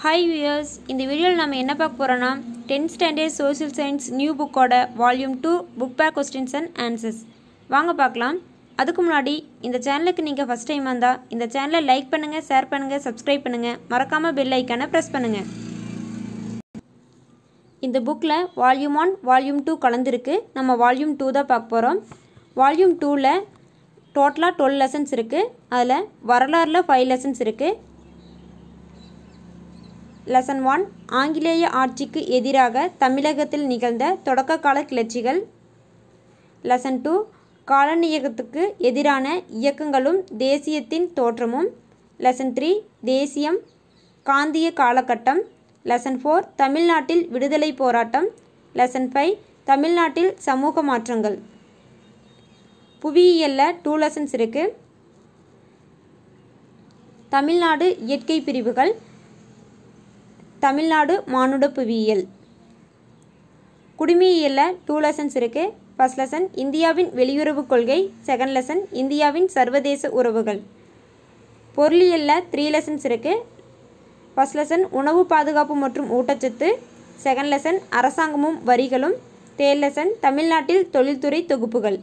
hi viewers இந்த வீடியோவில் நம்ம என்ன பார்க்க போகிறோன்னா tenth standard social science new புக்கோட volume two book back questions and answers வாங்க பார்க்கலாம் அதுக்கு முன்னாடி இந்த சேனலுக்கு நீங்கள் ஃபஸ்ட் டைம் வந்தால் இந்த சேனலை லைக் பண்ணுங்கள் ஷேர் பண்ணுங்கள் சப்ஸ்கிரைப் பண்ணுங்கள் மறக்காமல் பெல் ஐக்கானை ப்ரெஸ் பண்ணுங்கள் இந்த புக்கில் வால்யூம் ஒன் வால்யூம் டூ கலந்துருக்கு நம்ம வால்யூம் டூ தான் பார்க்க போகிறோம் வால்யூம் டூவில் டோட்டலாக டுவெல் லெசன்ஸ் இருக்குது அதில் வரலாறில் ஃபைவ் லெசன்ஸ் இருக்குது லெசன் ஒன் ஆங்கிலேய ஆட்சிக்கு எதிராக தமிழகத்தில் நிகழ்ந்த தொடக்க கால கிளர்ச்சிகள் லெசன் டூ காலனியகத்துக்கு எதிரான இயக்கங்களும் தேசியத்தின் தோற்றமும் லெசன் த்ரீ தேசியம் காந்திய காலகட்டம் லெசன் ஃபோர் தமிழ்நாட்டில் விடுதலை போராட்டம் லெசன் ஃபைவ் தமிழ்நாட்டில் சமூக மாற்றங்கள் புவியியலில் டூ லெசன்ஸ் இருக்குது தமிழ்நாடு இயற்கை பிரிவுகள் தமிழ்நாடு மானுட புவியியல் குடிமையியலில் டூ லெசன்ஸ் இருக்குது ஃபஸ்ட் லெசன் இந்தியாவின் வெளியுறவு கொள்கை செகண்ட் லெசன் இந்தியாவின் சர்வதேச உறவுகள் பொருளியலில் த்ரீ லெசன்ஸ் இருக்குது ஃபஸ்ட் லெசன் உணவு பாதுகாப்பு மற்றும் ஊட்டச்சத்து செகண்ட் லெசன் அரசாங்கமும் வரிகளும் தேர்ட் லெசன் தமிழ்நாட்டில் தொழில்துறை தொகுப்புகள்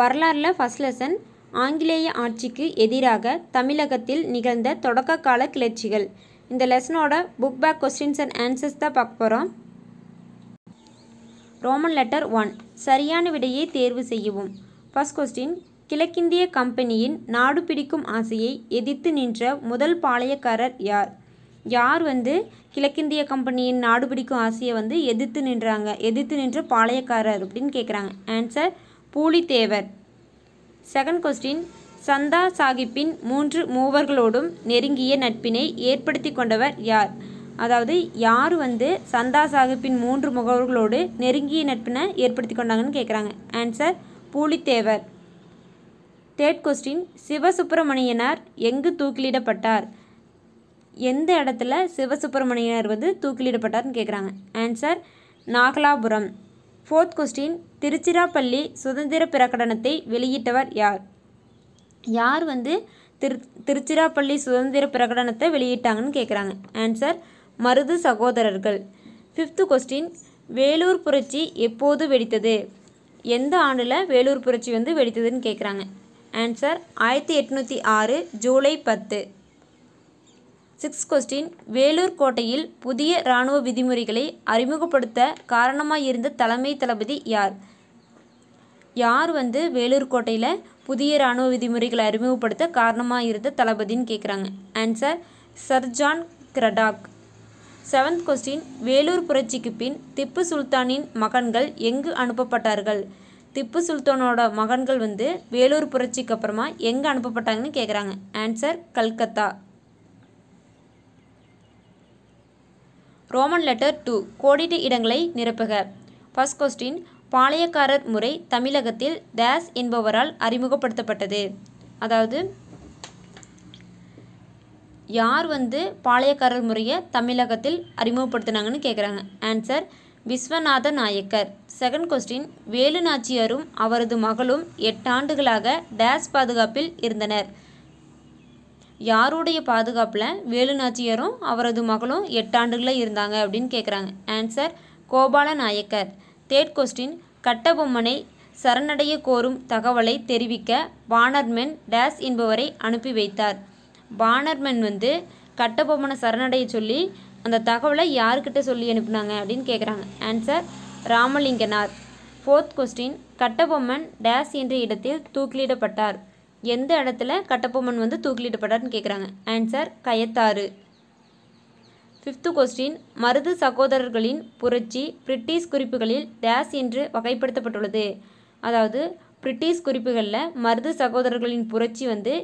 வரலாறில் ஃபஸ்ட் லெசன் ஆங்கிலேய ஆட்சிக்கு எதிராக தமிழகத்தில் நிகழ்ந்த தொடக்க கால கிளர்ச்சிகள் இந்த லெசனோட book back questions and answers தான் பார்க்க போகிறோம் ரோமன் லெட்டர் ஒன் சரியான விடையை தேர்வு செய்யவும் ஃபர்ஸ்ட் கொஸ்டின் கிழக்கிந்திய கம்பெனியின் நாடு பிடிக்கும் ஆசையை எதிர்த்து நின்ற முதல் பாளையக்காரர் யார் யார் வந்து கிழக்கிந்திய கம்பெனியின் நாடு பிடிக்கும் ஆசையை வந்து எதிர்த்து நின்றாங்க எதிர்த்து நின்ற பாளையக்காரர் அப்படின்னு கேட்குறாங்க ஆன்சர் பூலித்தேவர் செகண்ட் கொஸ்டின் சந்தா சாஹிப்பின் மூன்று மூவர்களோடும் நெருங்கிய நட்பினை ஏற்படுத்தி கொண்டவர் யார் அதாவது யார் வந்து சந்தா சாஹிப்பின் மூன்று முகவர்களோடு நெருங்கிய நட்பினை ஏற்படுத்தி கொண்டாங்கன்னு கேட்குறாங்க answer Pulithevar third question Sivasubramaniyanar எங்கு தூக்கிலிடப்பட்டார் எந்த இடத்துல சிவசுப்பிரமணியனார் வந்து தூக்கிலிடப்பட்டார்னு கேட்குறாங்க answer Nagalapuram fourth question Tiruchirappalli சுதந்திர பிரகடனத்தை வெளியிட்டவர் யார் யார் வந்து திரு திருச்சிராப்பள்ளி சுதந்திர பிரகடனத்தை வெளியிட்டாங்கன்னு கேட்குறாங்க ஆன்சர் மருது சகோதரர்கள் ஃபிஃப்த்து கொஸ்டின் வேலூர் புரட்சி எப்போது வெடித்தது எந்த ஆண்டில் வேலூர் புரட்சி வந்து வெடித்ததுன்னு கேட்குறாங்க ஆன்சர் ஆயிரத்தி எட்நூற்றி ஆறு ஜூலை பத்து சிக்ஸ் கொஸ்டின் வேலூர் கோட்டையில் புதிய இராணுவ விதிமுறைகளை அறிமுகப்படுத்த காரணமாக இருந்த தலைமை தளபதி யார் யார் வந்து வேலூர் கோட்டையில் புதிய இராணுவ விதிமுறைகளை அறிமுகப்படுத்த காரணமாக இருந்த தளபதின்னு கேட்குறாங்க answer sir John Cradock seventh question Vellore புரட்சிக்கு பின் திப்பு சுல்தானின் மகன்கள் எங்கு அனுப்பப்பட்டார்கள் திப்பு சுல்தானோட மகன்கள் வந்து வேலூர் புரட்சிக்கு அப்புறமா எங்கே அனுப்பப்பட்டாங்கன்னு கேட்குறாங்க answer Calcutta Roman letter two கோடிட்டு இடங்களை நிரப்புக ஃபஸ்ட் கொஸ்டின் பாளையக்காரர் முறை தமிழகத்தில் டேஸ் என்பவரால் அறிமுகப்படுத்தப்பட்டது அதாவது யார் வந்து பாளையக்காரர் முறையை தமிழகத்தில் அறிமுகப்படுத்தினாங்கன்னு கேட்குறாங்க answer Viswanatha Nayakkar second question Velu நாச்சியாரும் அவரது மகளும் எட்டு ஆண்டுகளாக டேஸ் பாதுகாப்பில் இருந்தனர் யாருடைய பாதுகாப்பில் வேலு நாச்சியாரும் அவரது மகளும் எட்டு இருந்தாங்க அப்படின்னு கேட்குறாங்க answer Gopala Nayakkar third question கட்டபொம்மனை சரணடைய கோரும் தகவலை தெரிவிக்க வானர்மென் டேஸ் என்பவரை அனுப்பி வைத்தார் வானர்மென் வந்து கட்டபொம்மனை சரணடைய சொல்லி அந்த தகவலை யாருக்கிட்ட சொல்லி அனுப்புனாங்க அப்படின்னு கேட்குறாங்க answer Ramalinganar fourth question Kattabomman dash என்ற இடத்தில் தூக்கிலிடப்பட்டார் எந்த இடத்துல கட்டபொம்மன் வந்து தூக்கிலிடப்பட்டார்னு கேட்குறாங்க answer Kayathar fifth question Marudhu சகோதரர்களின் புரட்சி பிரிட்டிஷ் குறிப்புகளில் டேஸ் என்று வகைப்படுத்தப்பட்டுள்ளது அதாவது பிரிட்டிஷ் குறிப்புகளில் மருது சகோதரர்களின் புரட்சி வந்து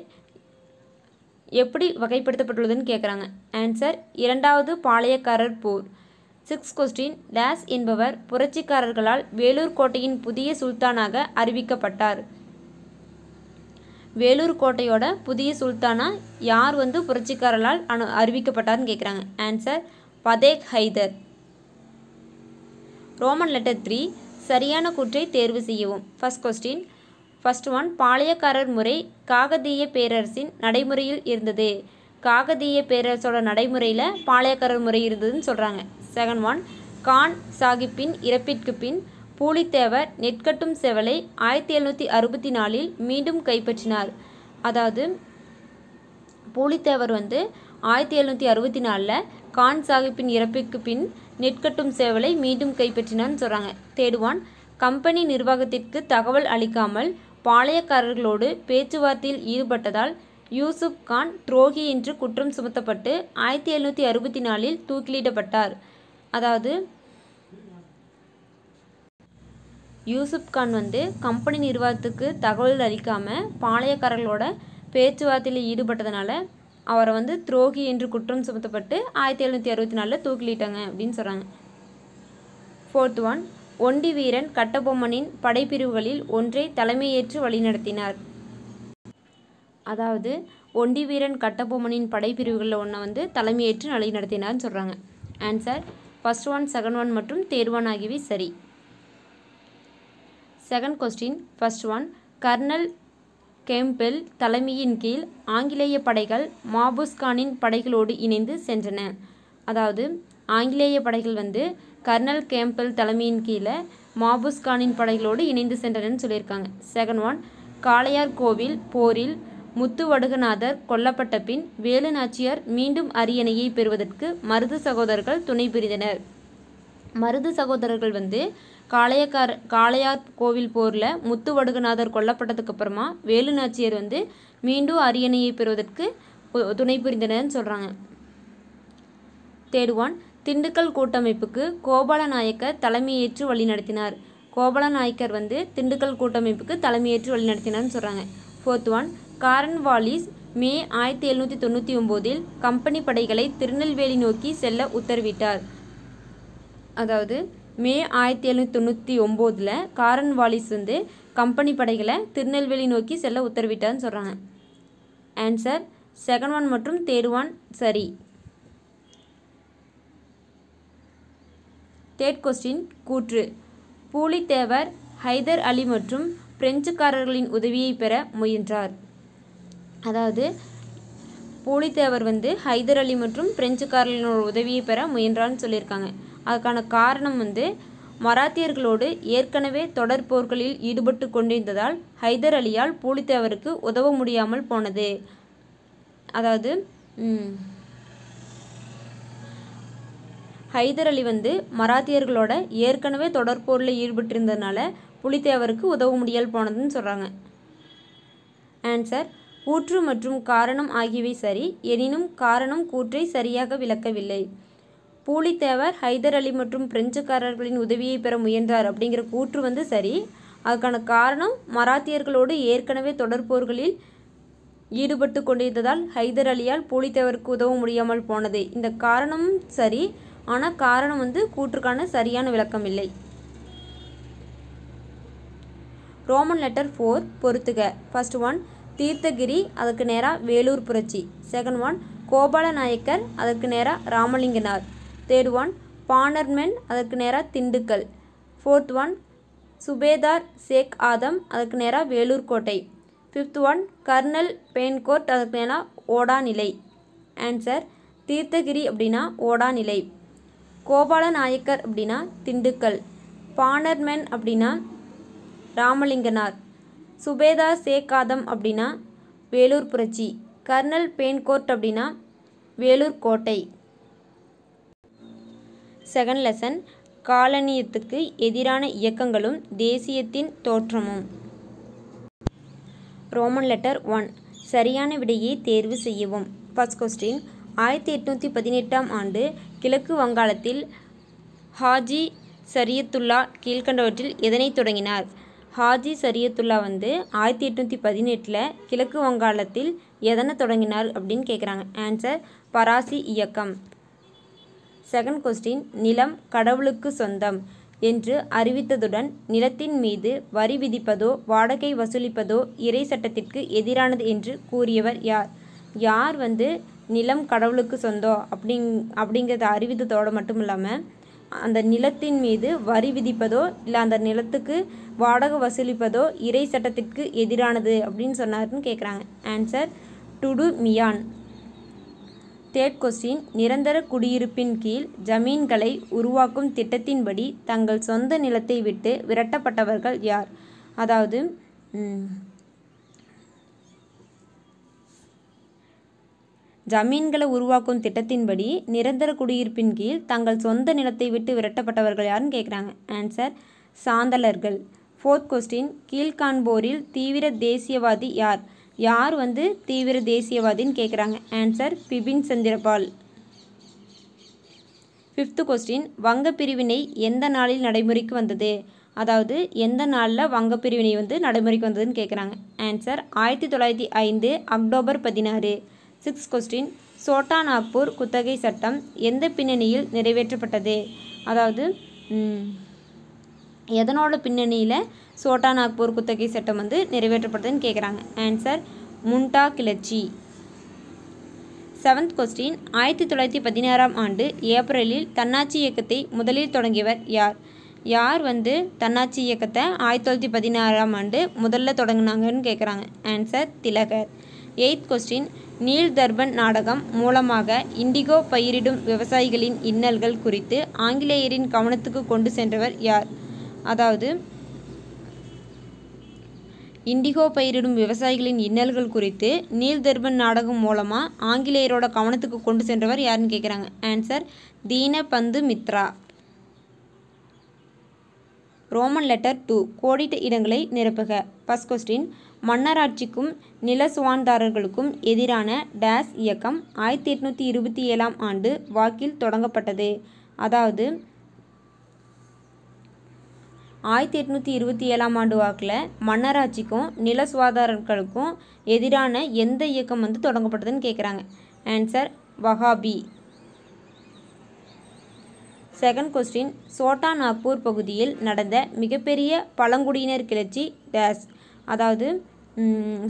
எப்படி வகைப்படுத்தப்பட்டுள்ளதுன்னு கேட்குறாங்க ஆன்சர் இரண்டாவது பாளையக்காரர் போர் சிக்ஸ் கொஸ்டின் டேஸ் என்பவர் புரட்சிக்காரர்களால் வேலூர் கோட்டையின் புதிய சுல்தானாக அறிவிக்கப்பட்டார் வேலூர் கோட்டையோட புதிய சுல்தானா யார் வந்து புரட்சிக்காரர்களால் அனு அறிவிக்கப்பட்டார்னு கேட்குறாங்க answer Fateh Hyder Roman letter three சரியான கூற்றை தேர்வு செய்யவும் ஃபஸ்ட் கொஸ்டின் ஃபஸ்ட் ஒன் பாளையக்காரர் முறை காகதீய பேரரசின் நடைமுறையில் இருந்தது காகதீய பேரரசோட நடைமுறையில் பாளையக்காரர் முறை இருந்ததுன்னு சொல்கிறாங்க செகண்ட் ஒன் கான் சாகிப்பின் இறப்பிற்கு பின் பூலித்தேவர் நெற்கட்டும் செவலை ஆயிரத்தி எழுநூற்றி அறுபத்தி நாலில் மீண்டும் கைப்பற்றினார் அதாவது பூலித்தேவர் வந்து ஆயிரத்தி எழுநூற்றி அறுபத்தி நாலில் கான் சாஹிப்பின் இறப்புக்கு பின் நெற்கட்டும் சேவலை மீண்டும் கைப்பற்றினான்னு சொல்கிறாங்க தேடுவான் கம்பெனி நிர்வாகத்திற்கு தகவல் அளிக்காமல் பாளையக்காரர்களோடு பேச்சுவார்த்தையில் ஈடுபட்டதால் யூசுப் கான் துரோகி என்று குற்றம் சுமத்தப்பட்டு ஆயிரத்தி எழுநூற்றி அறுபத்தி நாலில் தூக்கிலிடப்பட்டார் அதாவது யூசுப் கான் வந்து கம்பெனி நிர்வாகத்துக்கு தகவல் அளிக்காமல் பாளையக்காரர்களோட பேச்சுவார்த்தையில் ஈடுபட்டதுனால அவரை வந்து துரோகி என்று குற்றம் சுமத்தப்பட்டு ஆயிரத்தி எழுநூற்றி அறுபத்தி நாலில் தூக்கிலிட்டாங்க அப்படின்னு சொல்கிறாங்க ஃபோர்த் ஒன் ஒண்டி வீரன் கட்டபொம்மனின் படைப்பிரிவுகளில் ஒன்றை தலைமையேற்று வழிநடத்தினார் அதாவது ஒண்டி வீரன் கட்டபொம்மனின் படைப்பிரிவுகளில் ஒன்றை வந்து தலைமையேற்று வழிநடத்தினார்னு சொல்கிறாங்க answer first one second one மற்றும் தேர்வான் ஆகியவை சரி second question first one colonel Campbell தலைமையின் கீழ் ஆங்கிலேய படைகள் மாபுஸ்கானின் படைகளோடு இணைந்து சென்றன அதாவது ஆங்கிலேய படைகள் வந்து கர்னல் கேம்பெல் தலைமையின் கீழே மாபுஸ்கானின் படைகளோடு இணைந்து சென்றனன்னு சொல்லியிருக்காங்க செகண்ட் ஒன் காளையார் கோவில் போரில் முத்துவடுகநாதர் கொல்லப்பட்ட பின் வேலு நாச்சியார் மீண்டும் அரியணையை பெறுவதற்கு மருது சகோதரர்கள் துணை புரிந்தனர் மருது சகோதரர்கள் வந்து காளையக்கார காளையார் கோவில் போரில் முத்துவடுகநாதர் கொல்லப்பட்டதுக்கு அப்புறமா வேலு நாச்சியார் வந்து மீண்டும் அரியணையை பெறுவதற்கு துணை புரிந்தனர்னு சொல்கிறாங்க தேடுவான் திண்டுக்கல் கூட்டமைப்புக்கு கோபாலநாயக்கர் தலைமையேற்று வழிநடத்தினார் கோபாலநாயக்கர் வந்து திண்டுக்கல் கூட்டமைப்புக்கு தலைமையேற்று நடத்தினார்னு சொல்கிறாங்க fourth one Cornwallis May ஆயிரத்தி எழுநூற்றி தொண்ணூற்றி ஒம்போதில் கம்பெனி படைகளை திருநெல்வேலி நோக்கி செல்ல உத்தரவிட்டார் அதாவது மே ஆயிரத்தி எழுநூற்றி தொண்ணூற்றி ஒம்போதில் காரன் வாலிஸ் வந்து கம்பெனி படைகளை திருநெல்வேலி நோக்கி செல்ல உத்தரவிட்டான்னு சொல்கிறாங்க ஆன்சர் செகண்ட் ஒன் மற்றும் தேர்ட் ஒன் சரி தேர்ட் கொஸ்டின் கூற்று பூலித்தேவர் ஹைதர் அலி மற்றும் பிரெஞ்சுக்காரர்களின் உதவியை பெற முயன்றார் அதாவது பூலித்தேவர் வந்து ஹைதர் அலி மற்றும் பிரெஞ்சுக்காரர்களின் உதவியை பெற முயன்றான்னு சொல்லியிருக்காங்க அதற்கான காரணம் வந்து மராத்தியர்களோடு ஏற்கனவே தொடர் போர்களில் ஈடுபட்டு கொண்டிருந்ததால் ஹைதர் அலியால் பூலித்தேவருக்கு உதவ முடியாமல் போனது அதாவது ஹைதர் அலி வந்து மராத்தியர்களோட ஏற்கனவே தொடர்போரில் ஈடுபட்டிருந்ததுனால புலித்தேவருக்கு உதவ முடியல் போனதுன்னு சொல்கிறாங்க ஆன்சர் கூற்று மற்றும் காரணம் ஆகியவை சரி எனினும் காரணம் கூற்றை சரியாக விளக்கவில்லை பூலித்தேவர் ஹைதர் அலி மற்றும் பிரெஞ்சுக்காரர்களின் உதவியை பெற முயன்றார் அப்படிங்கிற கூற்று வந்து சரி அதுக்கான காரணம் மராத்தியர்களோடு ஏற்கனவே தொடர்போர்களில் ஈடுபட்டு கொண்டிருந்ததால் ஹைதர் அலியால் பூலித்தேவருக்கு உதவ முடியாமல் போனது இந்த காரணமும் சரி ஆனால் காரணம் வந்து கூற்றுக்கான சரியான விளக்கம் இல்லை ரோமன் லெட்டர் ஃபோர் பொறுத்துக ஃபர்ஸ்ட் ஒன் தீர்த்தகிரி அதற்கு நேராக வேலூர் புரட்சி செகண்ட் ஒன் கோபால நாயக்கர் அதற்கு நேராக ராமலிங்கனார் தேர்ட் ஒன் பானர்மென் அதற்கு நேராக திண்டுக்கல் ஃபோர்த் ஒன் சுபேதார் ஷேக் ஆதம் அதற்கு நேராக வேலூர் கோட்டை ஃபிஃப்த் ஒன் கர்னல் பெயின்கோர்ட் அதுக்கு நேராக ஓடாநிலை ஆன்சர் தீர்த்தகிரி அப்படின்னா ஓடாநிலை கோபாலநாயக்கர் அப்படின்னா திண்டுக்கல் பானர்மென் அப்படின்னா ராமலிங்கனார் சுபேதார் சேகாதம் அப்படின்னா வேலூர் புரட்சி கர்னல் பேன்கோர்ட் அப்படின்னா வேலூர் கோட்டை செகண்ட் லெசன் காலனியத்துக்கு எதிரான இயக்கங்களும் தேசியத்தின் தோற்றமும் ரோமன் லெட்டர் ஒன் சரியான விடையை தேர்வு செய்யவும் ஃபர்ஸ்ட் கொஸ்டின் ஆயிரத்தி எட்நூற்றி பதினெட்டாம் ஆண்டு கிழக்கு வங்காளத்தில் ஹாஜி சரியத்துல்லா கீழ்கண்டவற்றில் எதனை தொடங்கினார் ஹாஜி சரியத்துல்லா வந்து ஆயிரத்தி எட்நூற்றி பதினெட்டில் கிழக்கு வங்காளத்தில் எதனை தொடங்கினார் அப்படின்னு கேட்குறாங்க ஆன்சர் பராசி இயக்கம் செகண்ட் கொஸ்டின் நிலம் கடவுளுக்கு சொந்தம் என்று அறிவித்ததுடன் நிலத்தின் மீது வரி விதிப்பதோ வாடகை வசூலிப்பதோ இறை சட்டத்திற்கு எதிரானது என்று கூறியவர் யார் யார் வந்து நிலம் கடவுளுக்கு சொந்தம் அப்படிங் அப்படிங்கிறத அறிவித்ததோடு மட்டும் இல்லாமல் அந்த நிலத்தின் மீது வரி விதிப்பதோ இல்லை அந்த நிலத்துக்கு வாடகை வசூலிப்பதோ இறை சட்டத்திற்கு எதிரானது அப்படின்னு சொன்னாருன்னு கேட்குறாங்க ஆன்சர் டுடு மியான் ஸ்டேட் கொஸ்டின் நிரந்தர குடியிருப்பின் கீழ் ஜமீன்களை உருவாக்கும் திட்டத்தின்படி தங்கள் சொந்த நிலத்தை விட்டு விரட்டப்பட்டவர்கள் யார் அதாவது ஜமீன்களை உருவாக்கும் திட்டத்தின்படி நிரந்தர குடியிருப்பின் கீழ் தங்கள் சொந்த நிலத்தை விட்டு விரட்டப்பட்டவர்கள் யாருன்னு கேட்குறாங்க ஆன்சர் சாந்தலர்கள் ஃபோர்த் கொஸ்டின் கீழ்காண்போரில் தீவிர தேசியவாதி யார் யார் வந்து தீவிர தேசியவாதின்னு கேட்குறாங்க answer Bipin Chandra Pal fifth question வங்க பிரிவினை எந்த நாளில் நடைமுறைக்கு வந்தது அதாவது எந்த நாளில் வங்க பிரிவினை வந்து நடைமுறைக்கு வந்ததுன்னு கேட்குறாங்க ஆன்சர் ஆயிரத்தி தொள்ளாயிரத்தி ஐந்து அக்டோபர் பதினாறு சிக்ஸ் கொஸ்டின் சோட்டா நாக்பூர் குத்தகை சட்டம் எந்த பின்னணியில் நிறைவேற்றப்பட்டது அதாவது எதனோட பின்னணியில் சோட்டா நாக்பூர் குத்தகை சட்டம் வந்து நிறைவேற்றப்படுதுன்னு கேட்குறாங்க ஆன்சர் முண்டா கிளர்ச்சி செவன்த் கொஸ்டின் ஆயிரத்தி தொள்ளாயிரத்தி பதினாறாம் ஆண்டு ஏப்ரலில் தன்னாட்சி இயக்கத்தை முதலில் தொடங்கியவர் யார் யார் வந்து தன்னாட்சி இயக்கத்தை ஆயிரத்தி தொள்ளாயிரத்தி பதினாறாம் ஆண்டு முதல்ல தொடங்கினாங்கன்னு கேட்குறாங்க answer Tilak eighth question Nil Darpan நாடகம் மூலமாக இண்டிகோ பயிரிடும் விவசாயிகளின் இன்னல்கள் குறித்து ஆங்கிலேயரின் கவனத்துக்கு கொண்டு சென்றவர் யார் அதாவது இண்டிகோ பயிரிடும் விவசாயிகளின் இன்னல்கள் குறித்து நீல் தர்பன் நாடகம் மூலமாக ஆங்கிலேயரோட கவனத்துக்கு கொண்டு சென்றவர் யாருன்னு கேட்குறாங்க ஆன்சர் பந்து மித்ரா ரோமன் லெட்டர் டூ கோடிட்ட இடங்களை நிரப்புக ஃபஸ்ட் கொஸ்டின் மன்னராட்சிக்கும் நில சுவான்தாரர்களுக்கும் எதிரான டேஸ் இயக்கம் ஆயிரத்தி எட்நூற்றி இருபத்தி ஏழாம் ஆண்டு வாக்கில் தொடங்கப்பட்டது அதாவது ஆயிரத்தி எட்நூற்றி இருபத்தி ஏழாம் ஆண்டு வாக்கில் மன்னராட்சிக்கும் நில சுவாதாரர்களுக்கும் எதிரான எந்த இயக்கம் வந்து தொடங்கப்பட்டதுன்னு கேட்குறாங்க answer Wahabi second question Chota Nagpur பகுதியில் நடந்த மிகப்பெரிய பழங்குடியினர் கிளர்ச்சி டேஸ் அதாவது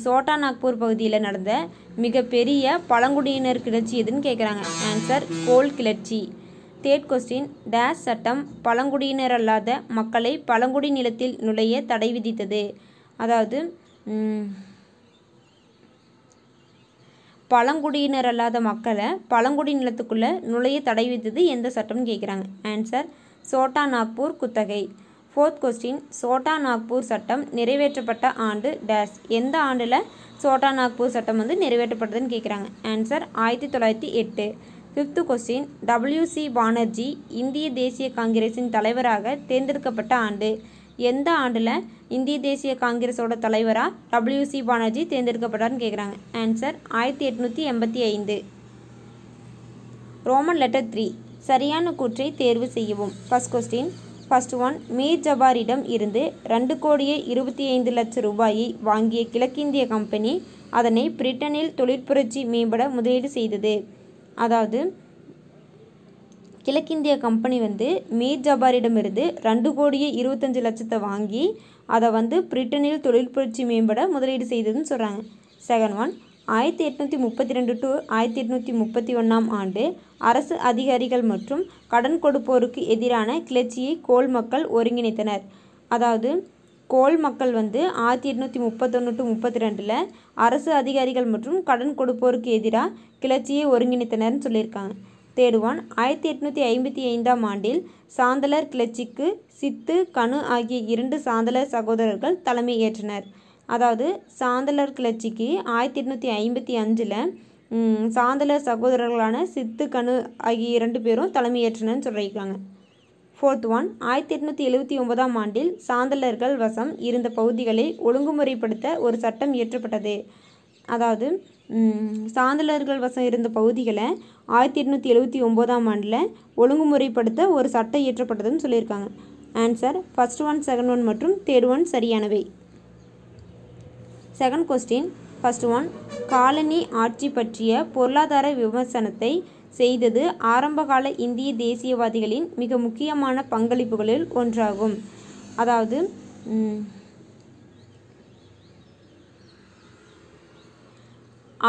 சோட்டா நாக்பூர் பகுதியில் நடந்த மிகப்பெரிய பழங்குடியினர் கிளர்ச்சி எதுன்னு கேட்குறாங்க ஆன்சர் கோல் கிளர்ச்சி தேர்ட் கொஸ்டின் டேஷ் சட்டம் பழங்குடியினரல்லாத மக்களை பழங்குடி நிலத்தில் நுழைய தடை விதித்தது அதாவது பழங்குடியினர் அல்லாத மக்களை பழங்குடி நிலத்துக்குள்ளே நுழைய தடை விதித்தது எந்த சட்டம்னு கேட்குறாங்க ஆன்சர் சோட்டா நாக்பூர் குத்தகை ஃபோர்த் கொஸ்டின் சோட்டா நாக்பூர் சட்டம் நிறைவேற்றப்பட்ட ஆண்டு டேஷ் எந்த ஆண்டில் சோட்டா நாக்பூர் சட்டம் வந்து நிறைவேற்றப்பட்டதுன்னு கேட்குறாங்க ஆன்சர் ஆயிரத்தி தொள்ளாயிரத்தி எட்டு ஃபிஃப்த்து கொஸ்டின் டபிள்யூசி பானர்ஜி இந்திய தேசிய காங்கிரஸின் தலைவராக தேர்ந்தெடுக்கப்பட்ட ஆண்டு எந்த ஆண்டில் இந்திய தேசிய காங்கிரஸோட தலைவராக டபிள்யூசி பானர்ஜி தேர்ந்தெடுக்கப்பட்டார்னு கேட்குறாங்க ஆன்சர் ஆயிரத்தி எட்நூற்றி எண்பத்தி ஐந்து ரோமன் லெட்டர் த்ரீ சரியான கூற்றை தேர்வு செய்யவும் first question first one Mir ஜபாரிடம் இருந்து ரெண்டு கோடியே இருபத்தி ஐந்து லட்சம் ரூபாயை வாங்கிய கிழக்கிந்திய கம்பெனி அதனை பிரிட்டனில் தொழிற்புரட்சி மேம்பட முதலீடு செய்தது அதாவது கிழக்கிந்திய கம்பெனி வந்து மீர் ஜபாரிடமிருந்து ரெண்டு கோடியே இருபத்தஞ்சு லட்சத்தை வாங்கி அதை வந்து பிரிட்டனில் தொழில் புரட்சி மேம்பட முதலீடு செய்ததுன்னு சொல்கிறாங்க செகண்ட் ஒன் ஆயிரத்தி எட்நூற்றி முப்பத்தி ரெண்டு டு ஆயிரத்தி எட்நூற்றி முப்பத்தி ஒன்றாம் ஆண்டு அரசு அதிகாரிகள் மற்றும் கடன் கொடுப்போருக்கு எதிரான கிளர்ச்சியை கோல் மக்கள் ஒருங்கிணைத்தனர் அதாவது கோல் மக்கள் வந்து ஆயிரத்தி எட்நூற்றி முப்பத்தொன்று டு முப்பத்தி ரெண்டில் அரசு அதிகாரிகள் மற்றும் கடன் கொடுப்போருக்கு எதிராக கிளர்ச்சியை ஒருங்கிணைத்தனர்னு சொல்லியிருக்காங்க தேடுவான் ஆயிரத்தி எட்நூற்றி ஐம்பத்தி ஐந்தாம் ஆண்டில் சாந்தலர் கிளர்ச்சிக்கு சித்து கனு ஆகிய இரண்டு சாந்தலர் சகோதரர்கள் தலைமை ஏற்றனர் அதாவது சாந்தலர் கிளர்ச்சிக்கு ஆயிரத்தி எட்நூற்றி ஐம்பத்தி அஞ்சில் சாந்தலர் சகோதரர்களான சித்து கனு ஆகிய இரண்டு பேரும் தலைமையேற்றனர்னு சொல்லியிருக்காங்க ஃபோர்த் ஒன் ஆயிரத்தி எட்நூற்றி எழுபத்தி ஒன்பதாம் ஆண்டில் சாந்தலர்கள் வசம் இருந்த பகுதிகளை ஒழுங்குமுறைப்படுத்த ஒரு சட்டம் இயற்றப்பட்டது அதாவது சாந்தலர்கள் வசம் இருந்த பகுதிகளை ஆயிரத்தி எட்நூற்றி எழுபத்தி ஒம்போதாம் ஆண்டில் ஒழுங்குமுறைப்படுத்த ஒரு சட்டம் இயற்றப்பட்டதுன்னு சொல்லியிருக்காங்க answer first one second one மற்றும் தேர்ட் ஒன் சரியானவை second question first one colony ஆட்சி பற்றிய பொருளாதார விமர்சனத்தை செய்தது ஆரம்பகால இந்திய தேசியவாதிகளின் மிக முக்கியமான பங்களிப்புகளில் ஒன்றாகும் அதாவது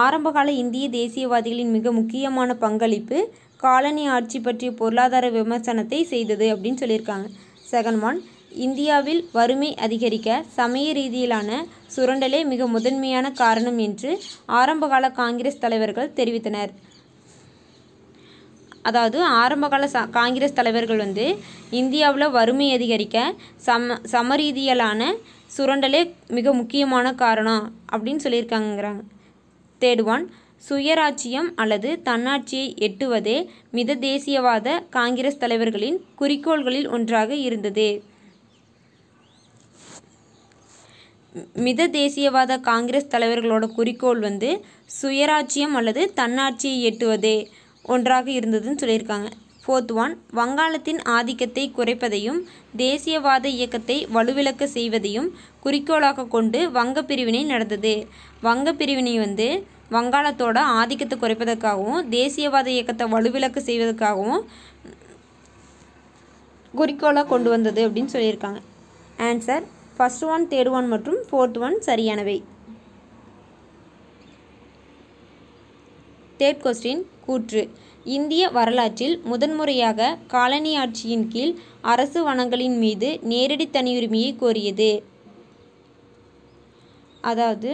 ஆரம்பகால இந்திய தேசியவாதிகளின் மிக முக்கியமான பங்களிப்பு காலனி ஆட்சி பற்றிய பொருளாதார விமர்சனத்தை செய்தது அப்படின்னு சொல்லியிருக்காங்க செகண்ட் ஒன் இந்தியாவில் வறுமை அதிகரிக்க சமய ரீதியிலான சுரண்டலே மிக முதன்மையான காரணம் என்று ஆரம்பகால காங்கிரஸ் தலைவர்கள் தெரிவித்தனர் அதாவது ஆரம்பகால ச காங்கிரஸ் தலைவர்கள் வந்து இந்தியாவில் வறுமை அதிகரிக்க சம சமரீதியிலான சுரண்டலே மிக முக்கியமான காரணம் அப்படின்னு சொல்லியிருக்காங்கிறாங்க தேடுவான் சுயராட்சியம் அல்லது தன்னாட்சியை எட்டுவதே மித தேசியவாத காங்கிரஸ் தலைவர்களின் குறிக்கோள்களில் ஒன்றாக இருந்தது மித தேசியவாத காங்கிரஸ் தலைவர்களோட குறிக்கோள் வந்து சுயராட்சியம் அல்லது தன்னாட்சியை எட்டுவதே ஒன்றாக இருந்ததுன்னு சொல்லியிருக்காங்க ஃபோர்த் ஒன் வங்காளத்தின் ஆதிக்கத்தை குறைப்பதையும் தேசியவாத இயக்கத்தை வலுவிழக்க செய்வதையும் குறிக்கோளாக கொண்டு வங்க பிரிவினை நடந்தது வங்க பிரிவினை வந்து வங்காளத்தோட ஆதிக்கத்தை குறைப்பதற்காகவும் தேசியவாத இயக்கத்தை வலுவிலக்கு செய்வதற்காகவும் குறிக்கோளாக கொண்டு வந்தது அப்படின்னு சொல்லியிருக்காங்க answer first one third one மற்றும் ஃபோர்த் ஒன் சரியானவை தேர்ட் கொஸ்டின் கூற்று இந்திய வரலாற்றில் முதன்முறையாக காலனி ஆட்சியின் கீழ் அரசு வனங்களின் மீது நேரடி தனியுரிமையை கோரியது அதாவது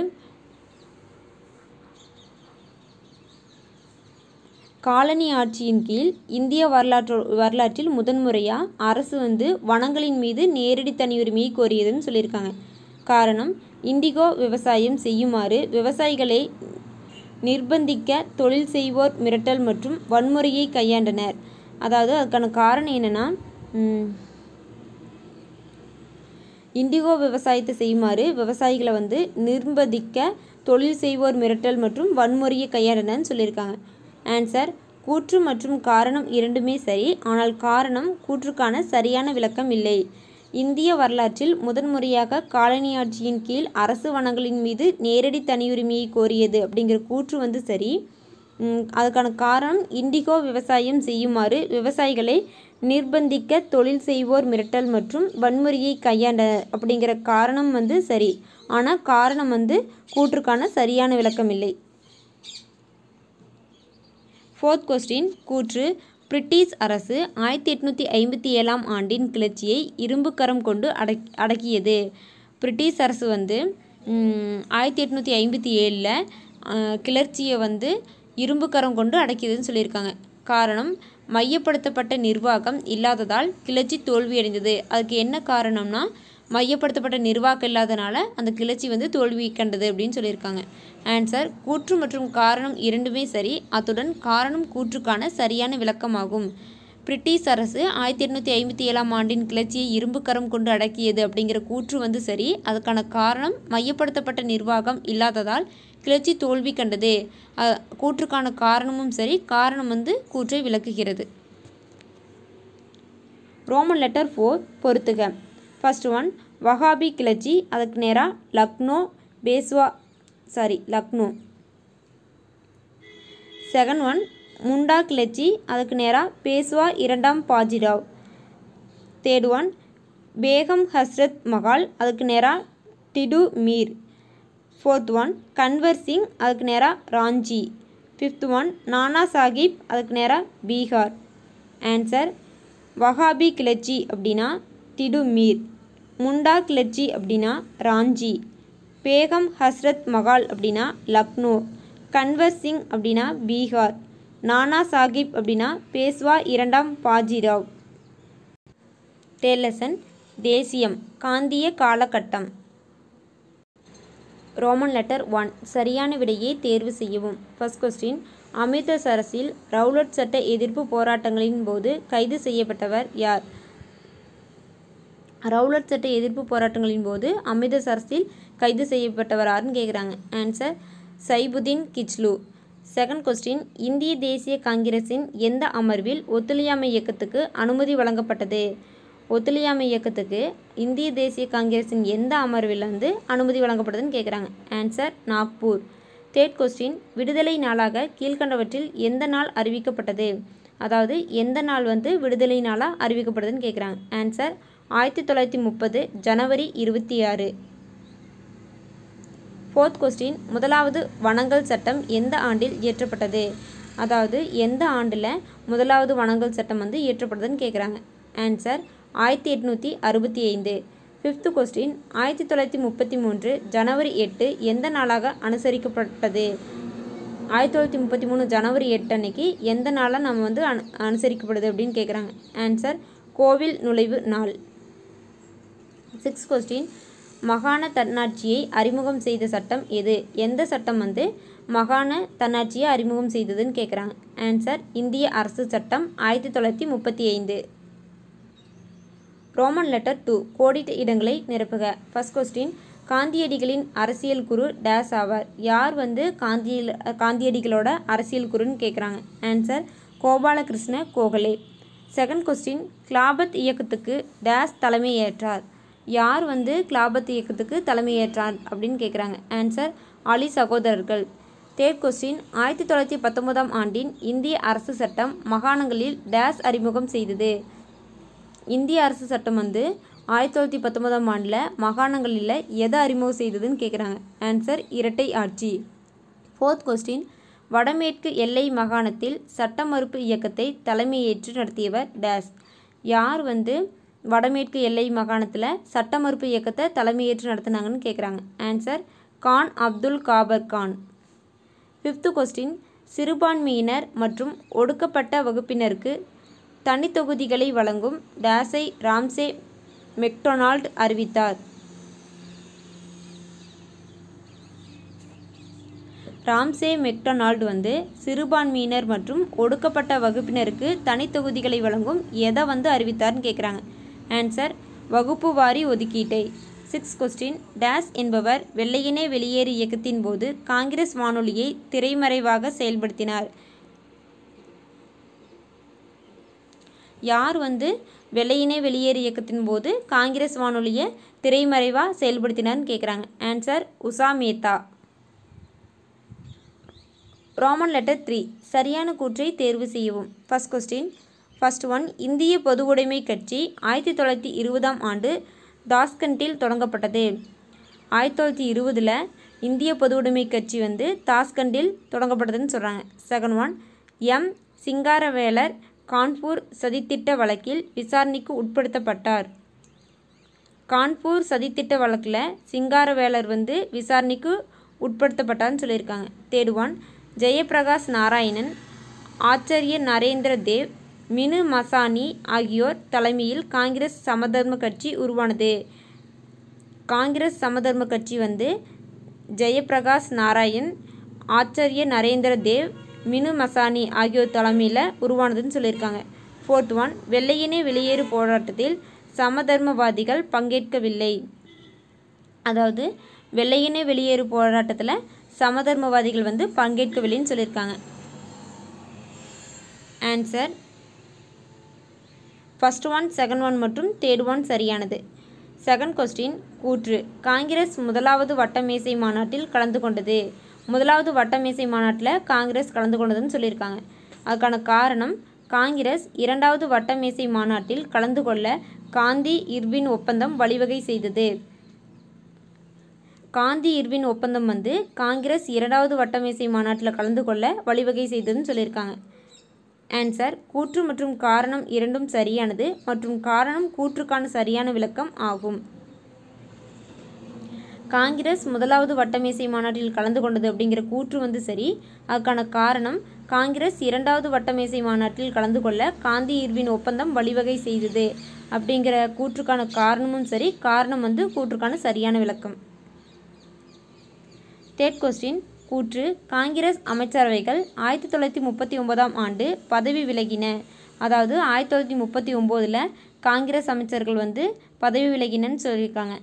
காலனி ஆட்சியின் கீழ் இந்திய வரலாற்று வரலாற்றில் முதன்முறையாக அரசு வந்து வனங்களின் மீது நேரடி தனியுரிமையை கோரியதுன்னு சொல்லியிருக்காங்க காரணம் இண்டிகோ விவசாயம் செய்யுமாறு விவசாயிகளை நிர்பந்திக்க தொழில் செய்வோர் மிரட்டல் மற்றும் வன்முறையை கையாண்டனர் அதாவது அதுக்கான காரணம் என்னென்னா இண்டிகோ விவசாயத்தை செய்யுமாறு விவசாயிகளை வந்து நிர்பந்திக்க தொழில் செய்வோர் மிரட்டல் மற்றும் வன்முறையை கையாண்டனர்னு சொல்லியிருக்காங்க ஆன்சர் கூற்று மற்றும் காரணம் இரண்டுமே சரி ஆனால் காரணம் கூற்றுக்கான சரியான விளக்கம் இல்லை இந்திய வரலாற்றில் முதன்முறையாக ஆட்சியின் கீழ் அரசு வனங்களின் மீது நேரடி தனியுரிமையை கோரியது அப்படிங்கிற கூற்று வந்து சரி அதுக்கான காரணம் இண்டிகோ விவசாயம் செய்யுமாறு விவசாயிகளை நிர்பந்திக்க தொழில் செய்வோர் மிரட்டல் மற்றும் வன்முறையை கையாண்ட அப்படிங்கிற காரணம் வந்து சரி ஆனால் காரணம் வந்து கூற்றுக்கான சரியான விளக்கம் இல்லை ஃபோர்த் கொஸ்டின் கூற்று பிரிட்டிஷ் அரசு ஆயிரத்தி எட்நூற்றி ஐம்பத்தி ஏழாம் ஆண்டின் கிளர்ச்சியை இரும்புக்கரம் கொண்டு அடக் அடக்கியது பிரிட்டிஷ் அரசு வந்து ஆயிரத்தி எட்நூற்றி ஐம்பத்தி ஏழில் கிளர்ச்சியை வந்து இரும்புக்கரம் கொண்டு அடக்கியதுன்னு சொல்லியிருக்காங்க காரணம் மையப்படுத்தப்பட்ட நிர்வாகம் இல்லாததால் கிளர்ச்சி தோல்வியடைந்தது அதுக்கு என்ன காரணம்னா மையப்படுத்தப்பட்ட நிர்வாகம் இல்லாதனால அந்த கிளர்ச்சி வந்து தோல்வி கண்டது அப்படின்னு சொல்லியிருக்காங்க ஆன்சர் கூற்று மற்றும் காரணம் இரண்டுமே சரி அத்துடன் காரணம் கூற்றுக்கான சரியான விளக்கமாகும் பிரிட்டிஷ் அரசு ஆயிரத்தி எட்நூற்றி ஐம்பத்தி ஏழாம் ஆண்டின் கிளர்ச்சியை இரும்பு கரம் கொண்டு அடக்கியது அப்படிங்கிற கூற்று வந்து சரி அதுக்கான காரணம் மையப்படுத்தப்பட்ட நிர்வாகம் இல்லாததால் கிளர்ச்சி தோல்வி கண்டது கூற்றுக்கான காரணமும் சரி காரணம் வந்து கூற்றை விளக்குகிறது ரோமன் லெட்டர் ஃபோர் பொறுத்துக ஃபஸ்ட் ஒன் வஹாபி கிளர்ச்சி அதுக்கு நேராக Lucknow Peshwa sorry Lucknow second one Munda கிளர்ச்சி அதுக்கு நேராக பேஸ்வா இரண்டாம் பாஜிராவ் தேர்ட் ஒன் பேகம் ஹஸ்ரத் மஹால் அதுக்கு நேராக டிடு மீர் ஃபோர்த் ஒன் கன்வர் சிங் அதுக்கு நேராக ராஞ்சி ஃபிஃப்த் ஒன் நானா சாஹிப் அதுக்கு நேராக பீகார் ஆன்சர் வஹாபி கிளர்ச்சி அப்படின்னா திடுமீர் முண்டாக் கிளர்ச்சி அப்படின்னா ராஞ்சி பேகம் ஹஸ்ரத் மகால் அப்படின்னா லக்னோ கன்வர் சிங் அப்படின்னா பீகார் நானா சாஹிப் அப்படின்னா பேஸ்வா இரண்டாம் பாஜிராவ் டேலசன் தேசியம் காந்திய காலகட்டம் ரோமன் லெட்டர் ஒன் சரியான விடையை தேர்வு செய்யவும் ஃபர்ஸ்ட் கொஸ்டின் அமிர்தசரஸில் ரவுலட் சட்ட எதிர்ப்பு போராட்டங்களின் போது கைது செய்யப்பட்டவர் யார் ரவுலட் சட்ட எதிர்ப்பு போராட்டங்களின் போது அமிர்தசரஸில் கைது செய்யப்பட்டவர் யாருன்னு கேட்குறாங்க answer Saifuddin Kitchlew second question இந்திய தேசிய காங்கிரஸின் எந்த அமர்வில் ஒத்துழையாமை இயக்கத்துக்கு அனுமதி வழங்கப்பட்டது ஒத்துழையாமை இயக்கத்துக்கு இந்திய தேசிய காங்கிரஸின் எந்த அமர்வில் வந்து அனுமதி வழங்கப்பட்டதுன்னு கேட்குறாங்க ஆன்சர் நாக்பூர் தேர்ட் கொஸ்டின் விடுதலை நாளாக கீழ்கண்டவற்றில் எந்த நாள் அறிவிக்கப்பட்டது அதாவது எந்த நாள் வந்து விடுதலை நாளாக அறிவிக்கப்படுதுன்னு கேட்குறாங்க ஆன்சர் ஆயிரத்தி தொள்ளாயிரத்தி முப்பது ஜனவரி இருபத்தி ஆறு ஃபோர்த் கொஸ்டின் முதலாவது வனங்கள் சட்டம் எந்த ஆண்டில் இயற்றப்பட்டது அதாவது எந்த ஆண்டில் முதலாவது வனங்கள் சட்டம் வந்து இயற்றப்பட்டதுன்னு கேட்குறாங்க ஆன்சர் ஆயிரத்தி எட்நூற்றி அறுபத்தி ஐந்து ஃபிஃப்த் கொஸ்டின் ஆயிரத்தி தொள்ளாயிரத்தி முப்பத்தி மூன்று ஜனவரி எட்டு எந்த நாளாக அனுசரிக்கப்பட்டது ஆயிரத்தி தொள்ளாயிரத்தி முப்பத்தி மூணு ஜனவரி எட்டு அன்னைக்கு எந்த நாளாக நம்ம வந்து அனு அனுசரிக்கப்படுது அப்படின்னு கேட்குறாங்க ஆன்சர் கோவில் நுழைவு நாள் சிக்ஸ் கொஸ்டின் மகாண தன்னாட்சியை அறிமுகம் செய்த சட்டம் எது எந்த சட்டம் வந்து மகாண தன்னாட்சியை அறிமுகம் செய்ததுன்னு கேட்குறாங்க ஆன்சர் இந்திய அரசு சட்டம் ஆயிரத்தி தொள்ளாயிரத்தி முப்பத்தி ஐந்து ரோமன் லெட்டர் டூ கோடிட்டு இடங்களை நிரப்புக ஃபஸ்ட் கொஸ்டின் காந்தியடிகளின் அரசியல் குரு டேஸ் ஆவார் யார் வந்து காந்தியில் காந்தியடிகளோட அரசியல் குருன்னு கேட்குறாங்க answer Gopalakrishna Gokhale second question Khilafat இயக்கத்துக்கு டேஸ் தலைமையேற்றார் யார் வந்து கிளாபத்து இயக்கத்துக்கு தலைமையேற்றார் அப்படின்னு கேட்குறாங்க ஆன்சர் அலி சகோதரர்கள் தேர்ட் கொஸ்டின் ஆயிரத்தி தொள்ளாயிரத்தி பத்தொன்பதாம் ஆண்டின் இந்திய அரசு சட்டம் மகாணங்களில் டேஸ் அறிமுகம் செய்தது இந்திய அரசு சட்டம் வந்து ஆயிரத்தி தொள்ளாயிரத்தி பத்தொன்பதாம் ஆண்டில் மகாணங்களில் எதை அறிமுகம் செய்ததுன்னு கேட்குறாங்க ஆன்சர் இரட்டை ஆட்சி ஃபோர்த் கொஸ்டின் வடமேற்கு எல்லை மாகாணத்தில் சட்ட மறுப்பு இயக்கத்தை தலைமையேற்று நடத்தியவர் டேஸ் யார் வந்து வடமேற்கு எல்லை மாகாணத்தில் சட்ட மறுப்பு இயக்கத்தை தலைமையேற்று நடத்தினாங்கன்னு கேட்குறாங்க answer Khan Abdul Ghaffar Khan fifth question சிறுபான்மையினர் மற்றும் ஒடுக்கப்பட்ட வகுப்பினருக்கு தனித்தொகுதிகளை வழங்கும் டேஸை ராம்சே மெக்டொனால்ட் அறிவித்தார் ராம்சே மெக்டொனால்டு வந்து சிறுபான்மையினர் மற்றும் ஒடுக்கப்பட்ட வகுப்பினருக்கு தனித்தொகுதிகளை வழங்கும் எதை வந்து அறிவித்தார்னு கேட்குறாங்க ஆன்சர் வகுப்பு வாரி ஒதுக்கீட்டை சிக்ஸ் கொஸ்டின் டேஸ் என்பவர் வெள்ளையினே வெளியேறு இயக்கத்தின் போது காங்கிரஸ் வானொலியை திரைமறைவாக செயல்படுத்தினார் யார் வந்து வெள்ளையினே வெளியேறு இயக்கத்தின் போது காங்கிரஸ் வானொலியை திரைமறைவாக செயல்படுத்தினார்னு கேட்குறாங்க answer Usha Mehta Roman letter three சரியான கூற்றை தேர்வு செய்யவும் ஃபஸ்ட் கொஸ்டின் ஃபர்ஸ்ட் ஒன் இந்திய பொதுவுடைமை கட்சி ஆயிரத்தி தொள்ளாயிரத்தி இருபதாம் ஆண்டு தாஸ்கண்டில் தொடங்கப்பட்டது ஆயிரத்தி தொள்ளாயிரத்தி இருபதில் இந்திய பொதுவுடைமை கட்சி வந்து தாஸ்கண்டில் தொடங்கப்பட்டதுன்னு சொல்கிறாங்க second one M Singaravelar Kanpur சதித்திட்ட வழக்கில் விசாரணைக்கு உட்படுத்தப்பட்டார் கான்பூர் சதித்திட்ட வழக்கில் சிங்காரவேலர் வந்து விசாரணைக்கு உட்படுத்தப்பட்டார்னு சொல்லியிருக்காங்க தேர்ட் ஒன் ஜெயபிரகாஷ் நாராயணன் ஆச்சரிய நரேந்திர தேவ் மினு மசானி ஆகியோர் தலைமையில் காங்கிரஸ் சமதர்ம கட்சி உருவானது காங்கிரஸ் சமதர்ம கட்சி வந்து ஜெயபிரகாஷ் நாராயண் ஆச்சரிய நரேந்திர தேவ் மினு மசானி ஆகியோர் தலைமையில் உருவானதுன்னு சொல்லியிருக்காங்க ஃபோர்த் ஒன் வெள்ளையினே வெளியேறு போராட்டத்தில் சமதர்மவாதிகள் பங்கேற்கவில்லை அதாவது வெள்ளையினே வெளியேறு போராட்டத்தில் சமதர்மவாதிகள் வந்து பங்கேற்கவில்லைன்னு சொல்லியிருக்காங்க answer first one second one மற்றும் தேர்ட் ஒன் சரியானது செகண்ட் கொஸ்டின் கூற்று காங்கிரஸ் முதலாவது வட்டமேசை மாநாட்டில் கலந்து கொண்டது முதலாவது வட்டமேசை மாநாட்டில் காங்கிரஸ் கலந்து கொண்டதுன்னு சொல்லியிருக்காங்க அதுக்கான காரணம் காங்கிரஸ் இரண்டாவது வட்டமேசை மாநாட்டில் கலந்து கொள்ள காந்தி இர்வின் ஒப்பந்தம் வழிவகை செய்தது காந்தி இர்வின் ஒப்பந்தம் வந்து காங்கிரஸ் இரண்டாவது வட்டமேசை மாநாட்டில் கலந்து கொள்ள வழிவகை செய்ததுன்னு சொல்லியிருக்காங்க ஆன்சர் கூற்று மற்றும் காரணம் இரண்டும் சரியானது மற்றும் காரணம் கூற்றுக்கான சரியான விளக்கம் ஆகும் காங்கிரஸ் முதலாவது வட்டமேசை மாநாட்டில் கலந்து கொண்டது அப்படிங்கிற கூற்று வந்து சரி அதுக்கான காரணம் காங்கிரஸ் இரண்டாவது வட்டமேசை மாநாட்டில் கலந்து கொள்ள காந்தி இர்வின் ஒப்பந்தம் வழிவகை செய்தது அப்படிங்கிற கூற்றுக்கான காரணமும் சரி காரணம் வந்து கூற்றுக்கான சரியான விளக்கம் தேர்ட் கொஸ்டின் கூற்று காங்கிரஸ் அமைச்சரவைகள் ஆயிரத்தி தொள்ளாயிரத்தி முப்பத்தி ஒன்பதாம் ஆண்டு பதவி விலகின அதாவது ஆயிரத்தி தொள்ளாயிரத்தி முப்பத்தி ஒம்போதில் காங்கிரஸ் அமைச்சர்கள் வந்து பதவி விலகினன்னு சொல்லியிருக்காங்க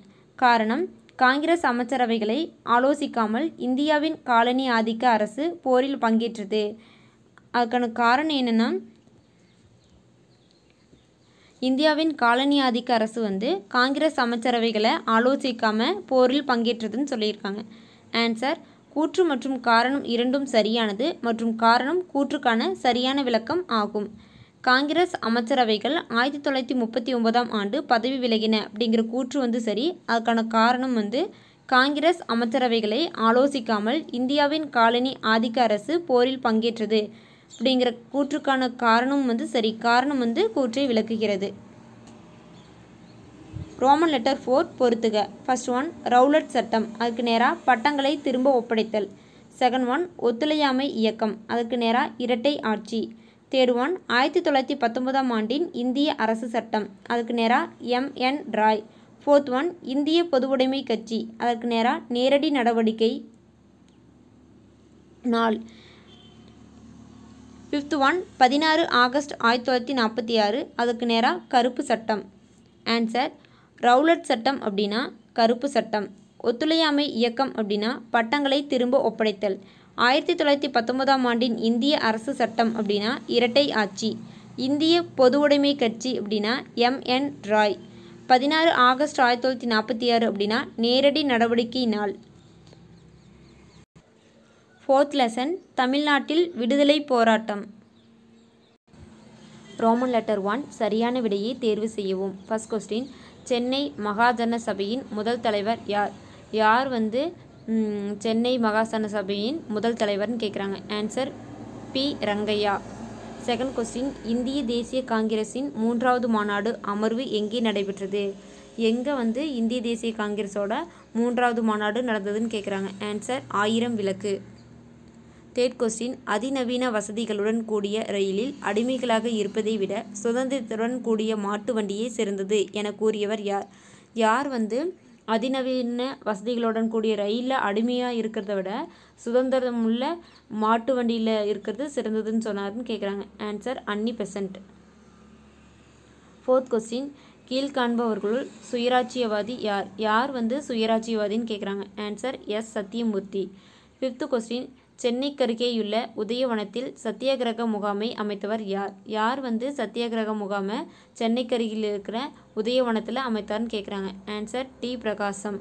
காரணம் காங்கிரஸ் அமைச்சரவைகளை ஆலோசிக்காமல் இந்தியாவின் காலனி ஆதிக்க அரசு போரில் பங்கேற்றது அதுக்கான காரணம் என்னென்னா இந்தியாவின் காலனி ஆதிக்க அரசு வந்து காங்கிரஸ் அமைச்சரவைகளை ஆலோசிக்காமல் போரில் பங்கேற்றதுன்னு சொல்லியிருக்காங்க ஆன்சர் கூற்று மற்றும் காரணம் இரண்டும் சரியானது மற்றும் காரணம் கூற்றுக்கான சரியான விளக்கம் ஆகும் காங்கிரஸ் அமைச்சரவைகள் ஆயிரத்தி தொள்ளாயிரத்தி முப்பத்தி ஒன்பதாம் ஆண்டு பதவி விலகின அப்படிங்கிற கூற்று வந்து சரி அதுக்கான காரணம் வந்து காங்கிரஸ் அமைச்சரவைகளை ஆலோசிக்காமல் இந்தியாவின் காலனி ஆதிக்க அரசு போரில் பங்கேற்றது அப்படிங்கிற கூற்றுக்கான காரணம் வந்து சரி காரணம் வந்து கூற்றை விளக்குகிறது ரோமன் லெட்டர் ஃபோர் பொறுத்துக ஃபர்ஸ்ட் ஒன் ரவுலட் சட்டம் அதுக்கு நேராக பட்டங்களை திரும்ப ஒப்படைத்தல் செகண்ட் ஒன் ஒத்துழையாமை இயக்கம் அதுக்கு நேராக இரட்டை ஆட்சி தேர்ட் ஒன் ஆயிரத்தி தொள்ளாயிரத்தி பத்தொன்பதாம் ஆண்டின் இந்திய அரசு சட்டம் அதுக்கு நேராக M N Roy fourth one இந்திய பொதுவுடைமை கட்சி அதற்கு நேராக நேரடி நடவடிக்கை நாள் ஃபிஃப்த் ஒன் பதினாறு ஆகஸ்ட் ஆயிரத்தி தொள்ளாயிரத்தி நாற்பத்தி ஆறு அதுக்கு நேராக கருப்பு சட்டம் ஆன்சர் ரவுலட் சட்டம் அப்படின்னா கருப்பு சட்டம் ஒத்துழையாமை இயக்கம் அப்படின்னா பட்டங்களை திரும்ப ஒப்படைத்தல் ஆயிரத்தி தொள்ளாயிரத்தி பத்தொன்பதாம் ஆண்டின் இந்திய அரசு சட்டம் அப்படின்னா இரட்டை ஆட்சி இந்திய பொதுவுடைமை கட்சி அப்படின்னா எம்என் ராய் பதினாறு ஆகஸ்ட் ஆயிரத்தி தொள்ளாயிரத்தி நாற்பத்தி ஆறு அப்படின்னா நேரடி நடவடிக்கை நாள் ஃபோர்த் லெசன் தமிழ்நாட்டில் விடுதலை போராட்டம் ரோமன் லெட்டர் ஒன் சரியான விடையை தேர்வு செய்யவும் ஃபஸ்ட் கொஸ்டின் சென்னை மகாஜன சபையின் முதல் தலைவர் யார் யார் வந்து சென்னை மகாசன சபையின் முதல் தலைவர்னு கேட்குறாங்க answer P Rangaiah second question இந்திய தேசிய காங்கிரஸின் மூன்றாவது மாநாடு அமர்வு எங்கே நடைபெற்றது எங்கே வந்து இந்திய தேசிய காங்கிரஸோட மூன்றாவது மாநாடு நடந்ததுன்னு கேட்குறாங்க ஆன்சர் ஆயிரம் விளக்கு தேர்ட் கொஸ்டின் அதிநவீன வசதிகளுடன் கூடிய ரயிலில் அடிமைகளாக இருப்பதை விட சுதந்திரத்துடன் கூடிய மாட்டு வண்டியே சிறந்தது என கூறியவர் யார் யார் வந்து அதிநவீன வசதிகளுடன் கூடிய ரயிலில் அடிமையாக இருக்கிறத விட சுதந்திரம் உள்ள மாட்டு வண்டியில் இருக்கிறது சிறந்ததுன்னு சொன்னார்னு கேட்குறாங்க answer Annie Besant fourth question கீழ்காண்பவர்களுள் சுயராட்சியவாதி யார் யார் வந்து சுயராட்சியவாதின்னு கேட்குறாங்க answer S Sathyamurthy fifth question சென்னைக்கருகேயுள்ள உதயவனத்தில் சத்தியாகிரக முகாமை அமைத்தவர் யார் யார் வந்து சத்தியாகிரக முகாமை சென்னைக்கருகில் இருக்கிற உதயவனத்தில் அமைத்தார்னு கேட்குறாங்க answer T Prakasam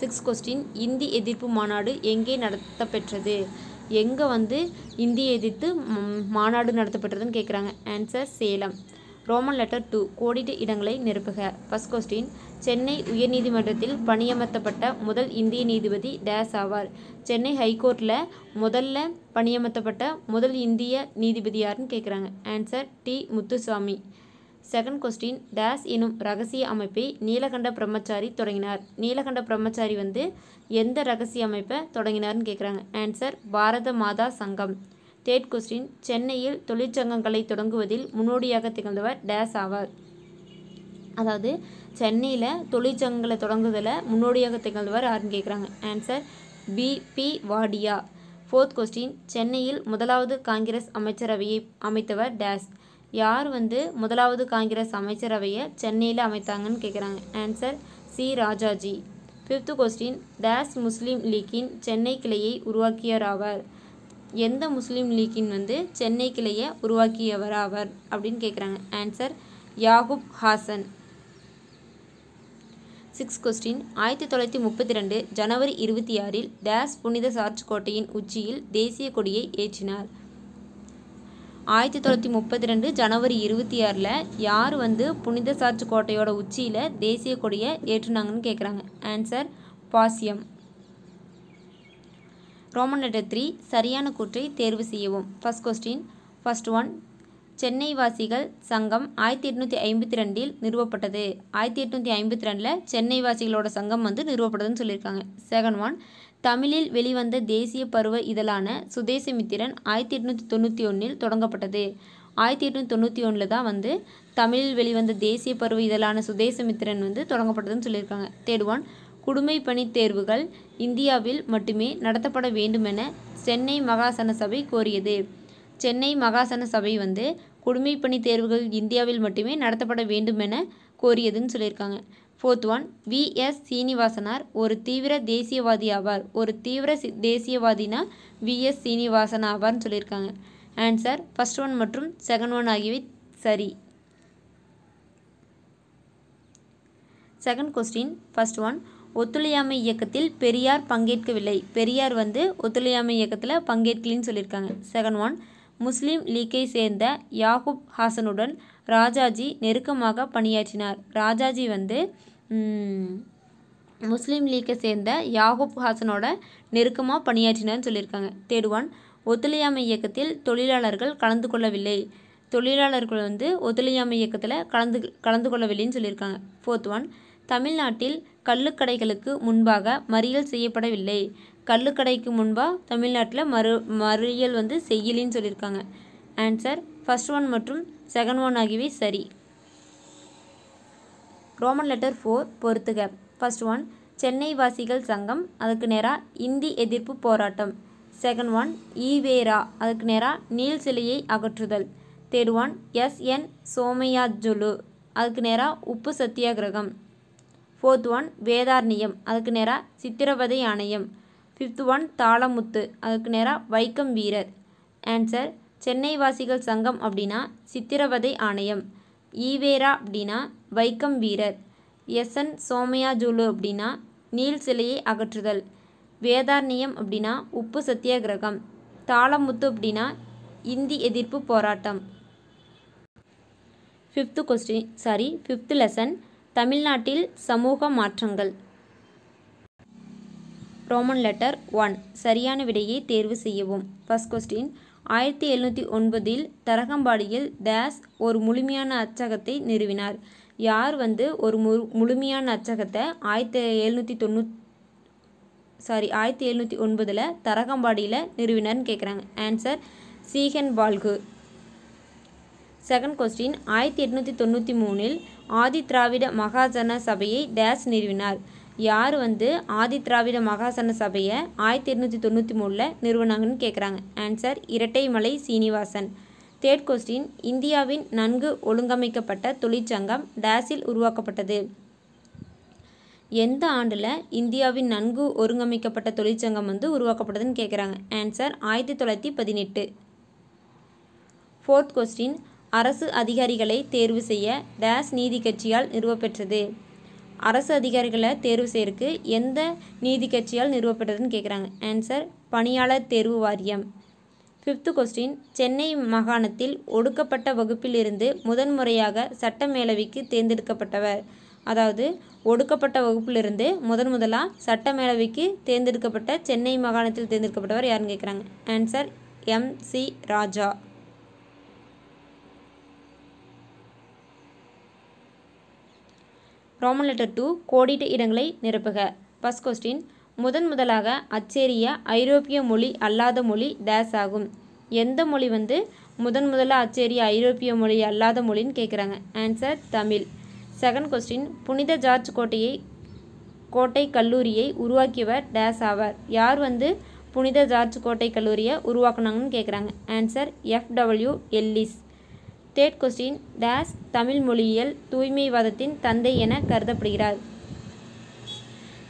six question Hindi எதிர்ப்பு மாநாடு எங்கே நடத்தப்பெற்றது எங்கே வந்து இந்தி எதிர்த்து மாநாடு நடத்தப்பட்டதுன்னு கேட்குறாங்க answer Salem Roman letter two கோடிட்டு இடங்களை நிரப்புக ஃபஸ்ட் கொஸ்டின் சென்னை உயர்நீதிமன்றத்தில் பணியமர்த்தப்பட்ட முதல் இந்திய நீதிபதி டேஸ் ஆவார் சென்னை ஹைகோர்ட்டில் முதல்ல பணியமர்த்தப்பட்ட முதல் இந்திய நீதிபதி யார்னு கேட்குறாங்க answer T Muthusamy second question dash எனும் ரகசிய அமைப்பை நீலகண்ட பிரம்மச்சாரி தொடங்கினார் நீலகண்ட பிரம்மச்சாரி வந்து எந்த ரகசிய அமைப்பை தொடங்கினார்னு கேட்குறாங்க ஆன்சர் பாரத மாதா சங்கம் தேட் கொஸ்டின் சென்னையில் தொழிற்சங்கங்களை தொடங்குவதில் முன்னோடியாக திகழ்ந்தவர் டேஸ் ஆவார் அதாவது சென்னையில் தொழிற்சங்கங்களை தொடங்குவதில் முன்னோடியாக திகழ்ந்தவர் யாருன்னு கேட்குறாங்க answer B P Wadia fourth question சென்னையில் முதலாவது காங்கிரஸ் அமைச்சரவையை அமைத்தவர் டேஸ் யார் வந்து முதலாவது காங்கிரஸ் அமைச்சரவையை சென்னையில் அமைத்தாங்கன்னு கேட்குறாங்க answer C Rajaji fifth question dash Muslim லீக்கின் சென்னை கிளையை உருவாக்கியவர் ஆவார் எந்த முஸ்லீம் லீக்கின் வந்து சென்னை கிளையை உருவாக்கியவர் ஆவர் அப்படின்னு கேட்குறாங்க answer Yakub Hasan six question ஆயிரத்தி தொள்ளாயிரத்தி முப்பத்தி ரெண்டு ஜனவரி இருபத்தி ஆறில் டேஸ் புனித சார்ஜ் கோட்டையின் உச்சியில் தேசிய கொடியை ஏற்றினார் ஆயிரத்தி தொள்ளாயிரத்தி முப்பத்தி ரெண்டு ஜனவரி இருபத்தி ஆறில் யார் வந்து புனித சார்ஜ் கோட்டையோட உச்சியில் தேசிய கொடியை ஏற்றுனாங்கன்னு கேட்குறாங்க answer Bashyam Roman letter three சரியான கூற்றை தேர்வு செய்யவும் first question first one Chennai வாசிகள் சங்கம் ஆயிரத்தி எட்நூற்றி ஐம்பத்தி ரெண்டில் நிறுவப்பட்டது ஆயிரத்தி எட்நூற்றி ஐம்பத்தி ரெண்டில் சென்னை வாசிகளோட சங்கம் வந்து நிறுவப்பட்டதுன்னு சொல்லியிருக்காங்க செகண்ட் ஒன் தமிழில் வெளிவந்த தேசிய பருவ இதழான சுதேசமித்திரன் ஆயிரத்தி எட்நூற்றி தொண்ணூற்றி ஒன்றில் தொடங்கப்பட்டது ஆயிரத்தி எட்நூற்றி தொண்ணூற்றி ஒன்றில் தான் வந்து தமிழில் வெளிவந்த தேசிய பருவ இதழான சுதேசமித்திரன் வந்து தொடங்கப்பட்டதுன்னு சொல்லியிருக்காங்க தேர்ட் ஒன் குடிமை பணித் தேர்வுகள் இந்தியாவில் மட்டுமே நடத்தப்பட வேண்டுமென சென்னை மகாசன சபை கோரியது சென்னை மகாசன சபை வந்து குடிமை பணி தேர்வுகள் இந்தியாவில் மட்டுமே நடத்தப்பட வேண்டுமென கோரியதுன்னு சொல்லியிருக்காங்க fourth one V S Srinivasanar ஒரு தீவிர தேசியவாதி ஆவார் ஒரு தீவிர தேசியவாதினா வி எஸ் சீனிவாசன் ஆவார்னு சொல்லியிருக்காங்க ஆன்சர் ஃபஸ்ட் ஒன் மற்றும் செகண்ட் ஒன் ஆகியவை சரி செகண்ட் கொஸ்டின் ஃபஸ்ட் ஒன் ஒத்துழையாமை இயக்கத்தில் பெரியார் பங்கேற்கவில்லை பெரியார் வந்து ஒத்துழையாமை இயக்கத்தில் பங்கேற்கலின்னு சொல்லியிருக்காங்க செகண்ட் ஒன் முஸ்லீம் லீக்கை சேர்ந்த யாகூப் ஹாசனுடன் ராஜாஜி நெருக்கமாக பணியாற்றினார் ராஜாஜி வந்து முஸ்லீம் லீக்கை சேர்ந்த யாகூப் ஹாசனோட நெருக்கமாக பணியாற்றினார்னு சொல்லியிருக்காங்க தேர்ட் ஒன் ஒத்துழையாமை இயக்கத்தில் தொழிலாளர்கள் கலந்து கொள்ளவில்லை தொழிலாளர்கள் வந்து ஒத்துழையாமை இயக்கத்தில் கலந்து கலந்து கொள்ளவில்லைன்னு சொல்லியிருக்காங்க ஃபோர்த் ஒன் தமிழ்நாட்டில் கள்ளுக்கடைகளுக்கு முன்பாக மறியல் செய்யப்படவில்லை கள்ளுக்கடைக்கு முன்பாக தமிழ்நாட்டில் மறு மறியல் வந்து செய்யலின்னு சொல்லியிருக்காங்க ஆன்சர் ஃபஸ்ட் ஒன் மற்றும் செகண்ட் ஒன் ஆகியவை சரி ரோமன் லெட்டர் ஃபோர் பொறுத்துக ஃபஸ்ட் ஒன் சென்னை வாசிகள் சங்கம் அதுக்கு நேராக இந்தி எதிர்ப்பு போராட்டம் செகண்ட் ஒன் ஈவேரா அதுக்கு நேராக நீல் சிலையை அகற்றுதல் third one S N Somayajulu அதுக்கு நேராக உப்பு சத்தியாகிரகம் ஃபோர்த் ஒன் வேதார்ணியம் அதுக்கு நேராக சித்திரவதை ஆணையம் ஃபிஃப்த் ஒன் தாளமுத்து அதுக்கு நேராக வைக்கம் வீரர் ஆன்சர் சென்னை வாசிகள் சங்கம் அப்படின்னா சித்திரவதை ஆணையம் ஈவேரா அப்படின்னா வைக்கம் வீரர் எஸ்என் சோமையாஜூலு அப்படின்னா நீல் சிலையை அகற்றுதல் வேதார்ணியம் அப்படின்னா உப்பு சத்தியாகிரகம் தாளமுத்து அப்படின்னா இந்தி எதிர்ப்பு போராட்டம் fifth question sorry fifth lesson தமிழ்நாட்டில் சமூக மாற்றங்கள் ரோமன் லெட்டர் ஒன் சரியான விடையை தேர்வு செய்யவும் ஃபஸ்ட் கொஸ்டின் ஆயிரத்தி எழுநூற்றி ஒன்பதில் தரகம்பாடியில் தாஸ் ஒரு முழுமையான அச்சகத்தை நிறுவினார் யார் வந்து ஒரு மு முழுமையான அச்சகத்தை ஆயிரத்தி எழுநூற்றி தொண்ணூ சாரி ஆயிரத்தி எழுநூற்றி ஒன்பதில் தரகம்பாடியில் நிறுவினார்னு கேட்குறாங்க answer Ziegenbalg second question ஆயிரத்தி எட்நூற்றி தொண்ணூற்றி மூணில் ஆதி திராவிட மகாஜன சபையை டேஸ் நிறுவினார் யார் வந்து ஆதி திராவிட மகாசன சபையை ஆயிரத்தி எட்நூற்றி தொண்ணூற்றி மூணில் நிறுவனாங்கன்னு கேட்குறாங்க answer Rettaimalai Srinivasan third question இந்தியாவின் நன்கு ஒழுங்கமைக்கப்பட்ட தொழிற்சங்கம் டேஸில் உருவாக்கப்பட்டது எந்த ஆண்டில் இந்தியாவின் நன்கு ஒருங்கமைக்கப்பட்ட தொழிற்சங்கம் வந்து உருவாக்கப்பட்டதுன்னு கேட்குறாங்க ஆன்சர் ஆயிரத்தி தொள்ளாயிரத்தி பதினெட்டு ஃபோர்த் கொஸ்டின் அரசு அதிகாரிகளை தேர்வு செய்ய டேஸ் நீதி கட்சியால் நிறுவப்பெற்றது அரசு அதிகாரிகளை தேர்வு செய்யறதுக்கு எந்த நீதி கட்சியால் நிறுவப்பட்டதுன்னு கேட்குறாங்க ஆன்சர் பணியாளர் தேர்வு வாரியம் ஃபிஃப்த்து கொஸ்டின் சென்னை மாகாணத்தில் ஒடுக்கப்பட்ட வகுப்பிலிருந்து முதன்முறையாக சட்ட மேலவைக்கு தேர்ந்தெடுக்கப்பட்டவர் அதாவது ஒடுக்கப்பட்ட வகுப்பிலிருந்து முதன் முதலாக சட்ட மேலவைக்கு தேர்ந்தெடுக்கப்பட்ட சென்னை மாகாணத்தில் தேர்ந்தெடுக்கப்பட்டவர் யாருன்னு கேட்குறாங்க answer M C Raja Roman letter two கோடிட்டு இடங்களை நிரப்புக ஃபஸ்ட் கொஸ்டின் முதன் முதலாக அச்சேரிய ஐரோப்பிய மொழி அல்லாத மொழி டேஸ் ஆகும் எந்த மொழி வந்து முதன் முதலாக அச்சேரிய ஐரோப்பிய மொழி அல்லாத மொழின்னு கேட்குறாங்க ஆன்சர் தமிழ் செகண்ட் கொஸ்டின் புனித ஜார்ஜ் கோட்டையை கோட்டை கல்லூரியை உருவாக்கியவர் டேஸ் ஆவார் யார் வந்து புனித ஜார்ஜ் கோட்டை கல்லூரியை உருவாக்குனாங்கன்னு கேட்குறாங்க answer F W Ellis third question dash Tamil மொழியியல் தூய்மைவாதத்தின் தந்தை என கருதப்படுகிறார்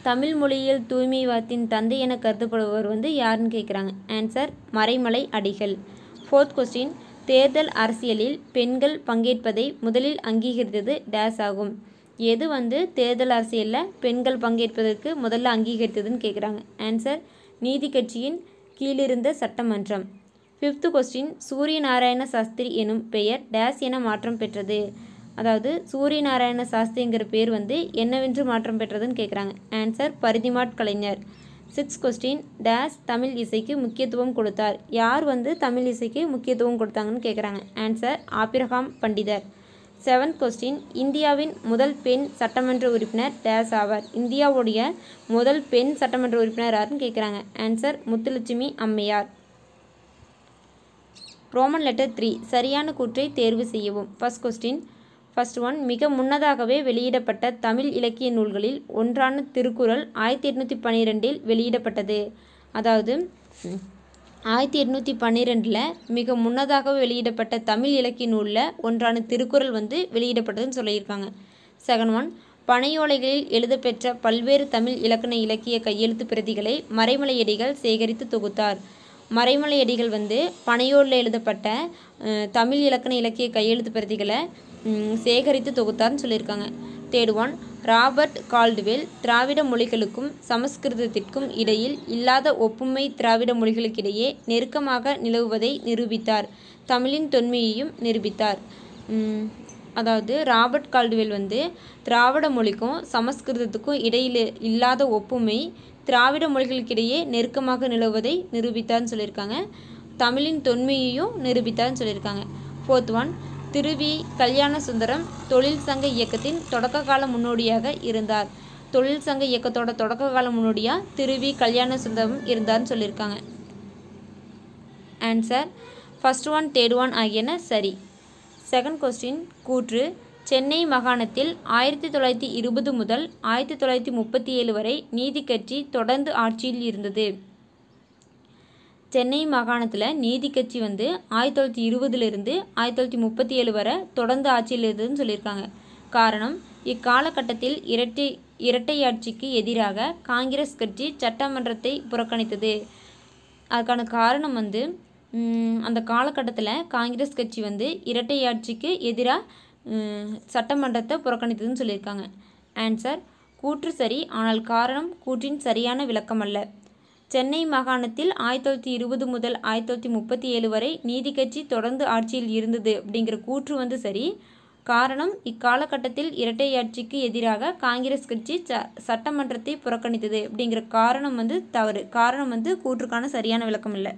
தமிழ் மொழியியல் தூய்மைவாதத்தின் தந்தை என கருதப்படுபவர் வந்து யாருன்னு கேட்குறாங்க ஆன்சர் மறைமலை அடிகள் ஃபோர்த் கொஸ்டின் தேர்தல் அரசியலில் பெண்கள் பங்கேற்பதை முதலில் அங்கீகரித்தது டேஸ் ஆகும் எது வந்து தேர்தல் அரசியலில் பெண்கள் பங்கேற்பதற்கு முதல்ல அங்கீகரித்ததுன்னு கேட்குறாங்க ஆன்சர் நீதி கட்சியின் கீழிருந்த சட்டமன்றம் ஃபிஃப்த்து கொஸ்டின் சூரிய நாராயண சாஸ்திரி எனும் பெயர் டேஸ் என மாற்றம் பெற்றது அதாவது சூரிய நாராயண சாஸ்திரிங்கிற பேர் வந்து என்னவென்று மாற்றம் பெற்றதுன்னு கேட்குறாங்க answer Parithimar Kalaignar six question dash Tamil இசைக்கு முக்கியத்துவம் கொடுத்தார் யார் வந்து தமிழ் இசைக்கு முக்கியத்துவம் கொடுத்தாங்கன்னு கேட்குறாங்க ஆன்சர் ஆபிரஹாம் பண்டிதர் செவன்த் கொஸ்டின் இந்தியாவின் முதல் பெண் சட்டமன்ற உறுப்பினர் டேஸ் ஆவார் இந்தியாவுடைய முதல் பெண் சட்டமன்ற உறுப்பினர் யாருன்னு கேட்குறாங்க ஆன்சர் முத்துலட்சுமி அம்மையார் ரோமன் லெட்டர் த்ரீ சரியான கூற்றை தேர்வு செய்யவும் ஃபஸ்ட் கொஸ்டின் ஃபஸ்ட் ஒன் மிக முன்னதாகவே வெளியிடப்பட்ட தமிழ் இலக்கிய நூல்களில் ஒன்றான திருக்குறள் ஆயிரத்தி எட்நூற்றி பன்னிரெண்டில் வெளியிடப்பட்டது அதாவது ஆயிரத்தி எட்நூற்றி பன்னிரெண்டில் மிக முன்னதாக வெளியிடப்பட்ட தமிழ் இலக்கிய நூலில் ஒன்றான திருக்குறள் வந்து வெளியிடப்பட்டதுன்னு சொல்லியிருக்காங்க செகண்ட் ஒன் பனையோலைகளில் எழுதப்பெற்ற பல்வேறு தமிழ் இலக்கண இலக்கிய கையெழுத்து பிரதிகளை மறைமலையடிகள் சேகரித்து தொகுத்தார் மறைமலையடிகள் வந்து பனையோரில் எழுதப்பட்ட தமிழ் இலக்கண இலக்கிய கையெழுத்து பிரதிகளை சேகரித்து தொகுத்தார்னு சொல்லியிருக்காங்க தேடுவான் ராபர்ட் கால்டுவெல் திராவிட மொழிகளுக்கும் சமஸ்கிருதத்திற்கும் இடையில் இல்லாத ஒப்புமை திராவிட மொழிகளுக்கிடையே நெருக்கமாக நிலவுவதை நிரூபித்தார் தமிழின் தொன்மையையும் நிரூபித்தார் அதாவது ராபர்ட் கால்டுவெல் வந்து திராவிட மொழிக்கும் சமஸ்கிருதத்துக்கும் இடையில் இல்லாத ஒப்புமை திராவிட மொழிகளுக்கிடையே நெருக்கமாக நிலவுவதை நிரூபித்தான்னு சொல்லியிருக்காங்க தமிழின் தொன்மையையும் நிரூபித்தான்னு சொல்லியிருக்காங்க ஃபோர்த் ஒன் திருவி கல்யாண சுந்தரம் தொழில் சங்க இயக்கத்தின் தொடக்க கால முன்னோடியாக இருந்தார் தொழில் சங்க இயக்கத்தோட தொடக்க கால முன்னோடியாக திருவி கல்யாண சுந்தரம் இருந்தார்னு சொல்லியிருக்காங்க answer first one third one ஆகியன சரி செகண்ட் கொஸ்டின் கூற்று சென்னை மாகாணத்தில் ஆயிரத்தி தொள்ளாயிரத்தி இருபது முதல் ஆயிரத்தி தொள்ளாயிரத்தி முப்பத்தி ஏழு வரை நீதி கட்சி தொடர்ந்து ஆட்சியில் இருந்தது சென்னை மாகாணத்தில் நீதி கட்சி வந்து ஆயிரத்தி தொள்ளாயிரத்தி இருபதுலேருந்து ஆயிரத்தி தொள்ளாயிரத்தி முப்பத்தி ஏழு வரை தொடர்ந்து ஆட்சியில் இருந்ததுன்னு சொல்லியிருக்காங்க காரணம் இக்காலகட்டத்தில் இரட்டை இரட்டையாட்சிக்கு எதிராக காங்கிரஸ் கட்சி சட்டமன்றத்தை புறக்கணித்தது அதுக்கான காரணம் வந்து அந்த காலகட்டத்தில் காங்கிரஸ் கட்சி வந்து இரட்டையாட்சிக்கு எதிராக சட்டமன்றத்தை புறக்கணித்ததுன்னு சொல்லியிருக்காங்க ஆன்சர் கூற்று சரி ஆனால் காரணம் கூற்றின் சரியான விளக்கம் அல்ல சென்னை மாகாணத்தில் ஆயிரத்தி தொள்ளாயிரத்தி இருபது முதல் ஆயிரத்தி தொள்ளாயிரத்தி முப்பத்தி ஏழு வரை நீதி கட்சி தொடர்ந்து ஆட்சியில் இருந்தது அப்படிங்கிற கூற்று வந்து சரி காரணம் இக்காலகட்டத்தில் இரட்டை ஆட்சிக்கு எதிராக காங்கிரஸ் கட்சி ச சட்டமன்றத்தை புறக்கணித்தது அப்படிங்கிற காரணம் வந்து தவறு காரணம் வந்து கூற்றுக்கான சரியான விளக்கம் இல்லை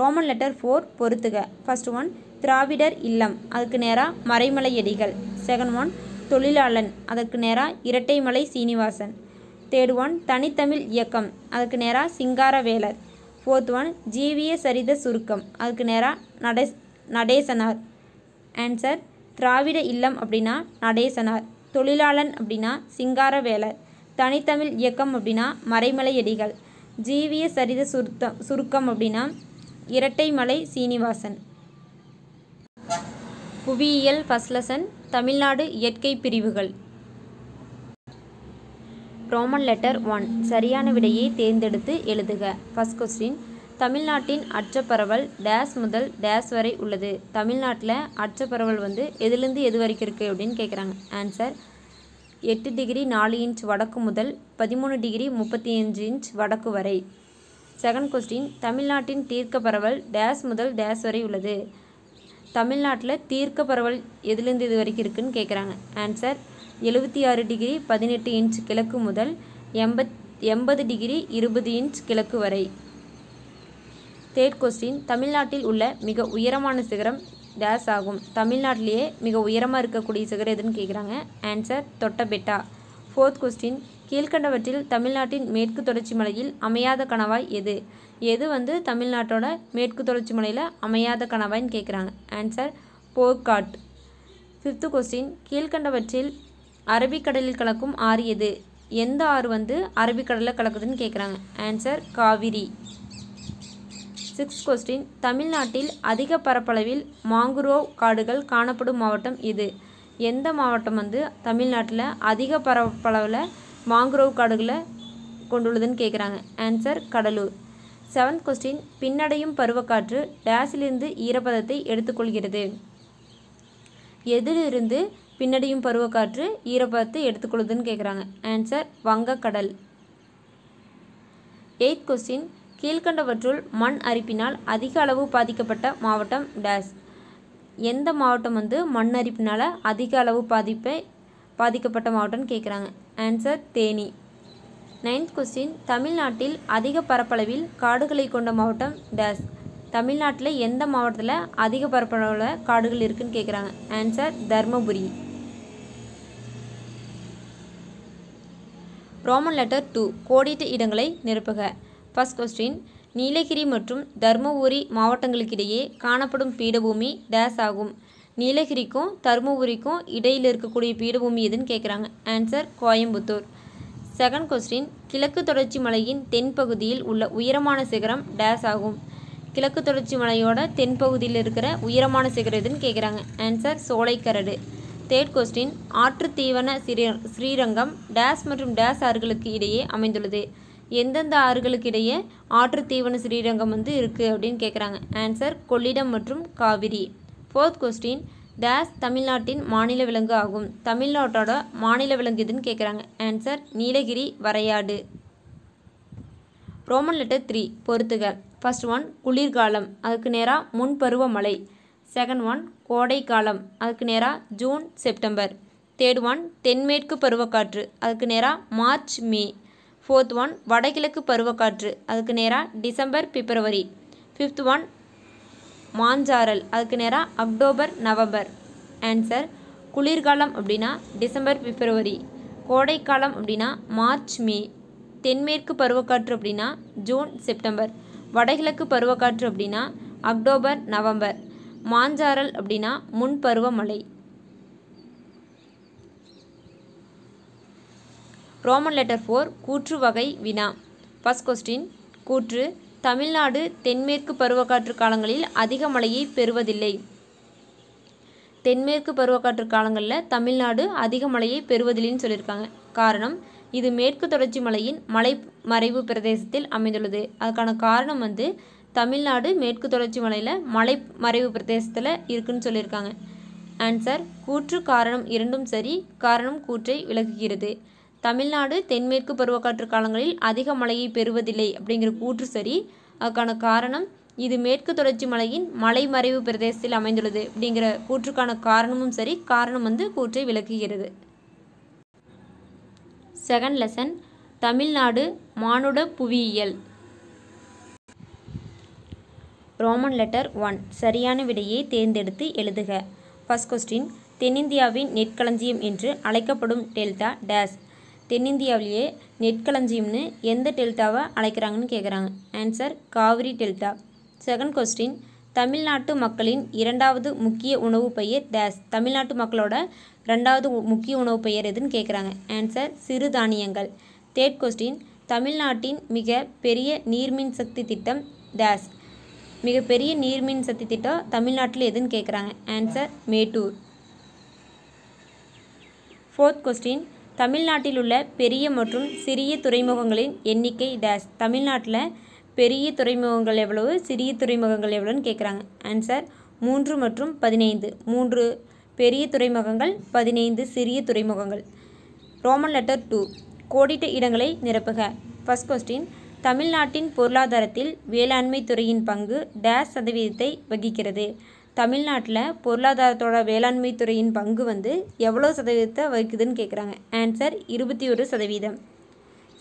ரோமன் லெட்டர் ஃபோர் பொறுத்துக ஃபஸ்ட் ஒன் திராவிடர் இல்லம் அதுக்கு நேராக எடிகள் செகண்ட் ஒன் தொழிலாளன் அதற்கு நேராக இரட்டைமலை சீனிவாசன் தேர்ட் ஒன் தனித்தமிழ் இயக்கம் அதுக்கு நேராக சிங்காரவேலர் ஃபோர்த் ஒன் ஜீவிய சரித சுருக்கம் அதுக்கு நேராக நடே நடேசனார் ஆன்சர் திராவிட இல்லம் அப்படின்னா நடேசனார் தொழிலாளன் அப்படின்னா சிங்காரவேலர் தனித்தமிழ் இயக்கம் அப்படின்னா மறைமலை எடிகள் ஜீவிய சரித சுருத்தம் சுருக்கம் அப்படின்னா இரட்டைமலை சீனிவாசன் புவியியல் ஃபஸ்ட் லெசன் தமிழ்நாடு இயற்கை பிரிவுகள் ரோமன் லெட்டர் ஒன் சரியான விடையை தேர்ந்தெடுத்து எழுதுக ஃபஸ்ட் கொஸ்டின் தமிழ்நாட்டின் அச்சப்பரவல் டேஸ் முதல் டேஸ் வரை உள்ளது தமிழ்நாட்டில் அச்சப்பரவல் வந்து எதுலேருந்து எது வரைக்கும் இருக்குது அப்படின்னு கேட்குறாங்க ஆன்சர் எட்டு டிகிரி நாலு இன்ச் வடக்கு முதல் பதிமூணு டிகிரி முப்பத்தி அஞ்சு இன்ச் வடக்கு வரை செகண்ட் கொஸ்டின் தமிழ்நாட்டின் தீர்க்க பரவல் டேஸ் முதல் டேஸ் வரை உள்ளது தமிழ்நாட்டில் தீர்க்க பரவல் எதுலேருந்து இது வரைக்கும் இருக்குதுன்னு கேட்குறாங்க ஆன்சர் எழுபத்தி ஆறு டிகிரி பதினெட்டு இன்ச் கிழக்கு முதல் எண்பத் எண்பது டிகிரி இருபது இன்ச் கிழக்கு வரை தேர்ட் கொஸ்டின் தமிழ்நாட்டில் உள்ள மிக உயரமான சிகரம் டேஸ் ஆகும் தமிழ்நாட்டிலேயே மிக உயரமாக இருக்கக்கூடிய சிகரம் எதுன்னு கேட்குறாங்க ஆன்சர் தொட்டபெட்டா ஃபோர்த் கொஸ்டின் கீழ்கண்டவற்றில் தமிழ்நாட்டின் மேற்கு தொடர்ச்சி மலையில் அமையாத கணவாய் எது எது வந்து தமிழ்நாட்டோட மேற்கு தொடர்ச்சி மலையில் அமையாத கணவாய்ன்னு கேட்குறாங்க ஆன்சர் போர்காட் ஃபிஃப்த்து கொஸ்டின் கீழ்கண்டவற்றில் அரபிக்கடலில் கலக்கும் ஆறு எது எந்த ஆறு வந்து அரபிக்கடலில் கலக்குதுன்னு கேட்குறாங்க ஆன்சர் காவிரி சிக்ஸ்த் கொஸ்டின் தமிழ்நாட்டில் அதிக பரப்பளவில் மாங்குரோவ் காடுகள் காணப்படும் மாவட்டம் இது எந்த மாவட்டம் வந்து தமிழ்நாட்டில் அதிக பரப்பளவில் மாங்குரோவ் காடுகளை கொண்டுள்ளதுன்னு கேட்குறாங்க ஆன்சர் கடலூர் செவன்த் கொஸ்டின் பின்னடையும் பருவக்காற்று டேஸிலிருந்து ஈரப்பதத்தை எடுத்துக்கொள்கிறது எதிலிருந்து பின்னடையும் பருவக்காற்று ஈரப்பதத்தை எடுத்துக்கொள்ளுதுன்னு கேட்குறாங்க ஆன்சர் வங்கக்கடல் எயித் கொஸ்டின் கீழ்கண்டவற்றுள் மண் அரிப்பினால் அதிக அளவு பாதிக்கப்பட்ட மாவட்டம் டேஸ் எந்த மாவட்டம் வந்து மண் அரிப்பினால் அதிக அளவு பாதிப்பை பாதிக்கப்பட்ட மாவட்டம்னு கேட்குறாங்க ஆன்சர் தேனி நைன்த் கொஸ்டின் தமிழ்நாட்டில் அதிக பரப்பளவில் காடுகளை கொண்ட மாவட்டம் டேஸ் தமிழ்நாட்டில் எந்த மாவட்டத்தில் அதிக பரப்பளவில் காடுகள் இருக்குதுன்னு கேட்குறாங்க answer Dharmapuri Roman letter two கோடிட்டு இடங்களை நிரப்புக ஃபஸ்ட் கொஸ்டின் நீலகிரி மற்றும் தர்மபுரி மாவட்டங்களுக்கிடையே காணப்படும் பீடபூமி டேஸ் ஆகும் நீலகிரிக்கும் தர்மபுரிக்கும் இடையில் இருக்கக்கூடிய பீடபூமி எதுன்னு கேட்குறாங்க ஆன்சர் கோயம்புத்தூர் செகண்ட் கொஸ்டின் கிழக்கு தொடர்ச்சி மலையின் தென்பகுதியில் உள்ள உயரமான சிகரம் டேஸ் ஆகும் கிழக்கு தொடர்ச்சி மலையோட தென்பகுதியில் இருக்கிற உயரமான சிகரம் எதுன்னு கேட்குறாங்க ஆன்சர் சோலைக்கரடு தேர்ட் கொஸ்டின் ஆற்று தீவன ஸ்ரீ ஸ்ரீரங்கம் டேஸ் மற்றும் டேஸ் ஆறுகளுக்கு இடையே அமைந்துள்ளது எந்தெந்த ஆறுகளுக்கு இடையே ஆற்று தீவன ஸ்ரீரங்கம் வந்து இருக்குது அப்படின்னு கேட்குறாங்க ஆன்சர் கொள்ளிடம் மற்றும் காவிரி ஃபோர்த் கொஸ்டின் டேஸ் தமிழ்நாட்டின் மாநில விலங்கு ஆகும் தமிழ்நாட்டோட மாநில விலங்கு இதுன்னு கேட்குறாங்க ஆன்சர் நீலகிரி வரையாடு ரோமன் லெட்டர் த்ரீ பொறுத்துகள் ஃபர்ஸ்ட் ஒன் குளிர்காலம் அதுக்கு நேராக முன்பருவமழை செகண்ட் ஒன் கோடை காலம் அதுக்கு நேராக ஜூன் செப்டம்பர் தேர்ட் ஒன் தென்மேற்கு பருவக்காற்று அதுக்கு நேராக மார்ச் மே ஃபோர்த் ஒன் வடகிழக்கு பருவக்காற்று அதுக்கு நேராக டிசம்பர் பிப்ரவரி ஃபிஃப்த் ஒன் மாஞ்சாரல் அதுக்கு நேராக அக்டோபர் நவம்பர் ஆன்சர் குளிர்காலம் அப்படின்னா டிசம்பர் பிப்ரவரி கோடைக்காலம் அப்படின்னா மார்ச் மே தென்மேற்கு பருவக்காற்று அப்படின்னா ஜூன் செப்டம்பர் வடகிழக்கு பருவக்காற்று அப்படின்னா அக்டோபர் நவம்பர் மாஞ்சாரல் அப்படின்னா முன் பருவமழை ரோமன் லெட்டர் ஃபோர் கூற்று வகை வினா ஃபஸ்ட் கொஸ்டின் கூற்று தமிழ்நாடு தென்மேற்கு பருவக்காற்று காலங்களில் அதிக மழையை பெறுவதில்லை தென்மேற்கு பருவக்காற்று காலங்களில் தமிழ்நாடு அதிக மழையை பெறுவதில்லைன்னு சொல்லியிருக்காங்க காரணம் இது மேற்கு தொடர்ச்சி மலையின் மலை மறைவு பிரதேசத்தில் அமைந்துள்ளது அதுக்கான காரணம் வந்து தமிழ்நாடு மேற்கு தொடர்ச்சி மலையில் மலை மறைவு பிரதேசத்தில் இருக்குன்னு சொல்லியிருக்காங்க ஆன்சர் கூற்று காரணம் இரண்டும் சரி காரணம் கூற்றை விளக்குகிறது தமிழ்நாடு தென்மேற்கு பருவக்காற்று காலங்களில் அதிக மழையை பெறுவதில்லை அப்படிங்கிற கூற்று சரி அதுக்கான காரணம் இது மேற்கு தொடர்ச்சி மலையின் மலைமறைவு பிரதேசத்தில் அமைந்துள்ளது அப்படிங்கிற கூற்றுக்கான காரணமும் சரி காரணம் வந்து கூற்றை விளக்குகிறது செகண்ட் லெசன் தமிழ்நாடு மானுட புவியியல் ரோமன் லெட்டர் ஒன் சரியான விடையை தேர்ந்தெடுத்து எழுதுக ஃபஸ்ட் கொஸ்டின் தென்னிந்தியாவின் நெற்களஞ்சியம் என்று அழைக்கப்படும் டெல்டா டேஸ் தென்னிந்தியாவிலேயே நெற்களஞ்சியம்னு எந்த டெல்டாவை அழைக்கிறாங்கன்னு கேட்குறாங்க answer Kaveri delta second question தமிழ்நாட்டு மக்களின் இரண்டாவது முக்கிய உணவு பெயர் டேஸ் தமிழ்நாட்டு மக்களோட ரெண்டாவது முக்கிய உணவு பெயர் எதுன்னு கேட்குறாங்க ஆன்சர் சிறுதானியங்கள் தேர்ட் கொஸ்டின் தமிழ்நாட்டின் மிக பெரிய நீர்மின் சக்தி திட்டம் டேஸ் மிகப்பெரிய நீர்மின் சக்தி திட்டம் தமிழ்நாட்டில் எதுன்னு கேட்குறாங்க ஆன்சர் மேட்டூர் ஃபோர்த் கொஸ்டின் தமிழ்நாட்டில் உள்ள பெரிய மற்றும் சிறிய துறைமுகங்களின் எண்ணிக்கை டேஸ் தமிழ்நாட்டில் பெரிய துறைமுகங்கள் எவ்வளவு சிறிய துறைமுகங்கள் எவ்வளோன்னு கேட்குறாங்க ஆன்சர் மூன்று மற்றும் பதினைந்து மூன்று பெரிய துறைமுகங்கள் பதினைந்து சிறிய துறைமுகங்கள் ரோமன் லெட்டர் டூ கோடிட்ட இடங்களை நிரப்புக ஃபஸ்ட் கொஸ்டின் தமிழ்நாட்டின் பொருளாதாரத்தில் வேளாண்மை துறையின் பங்கு டேஸ் சதவீதத்தை வகிக்கிறது தமிழ்நாட்டில் பொருளாதாரத்தோட வேளாண்மை துறையின் பங்கு வந்து எவ்வளோ சதவீதத்தை வகிக்குதுன்னு கேட்குறாங்க ஆன்சர் இருபத்தி ஒரு சதவீதம்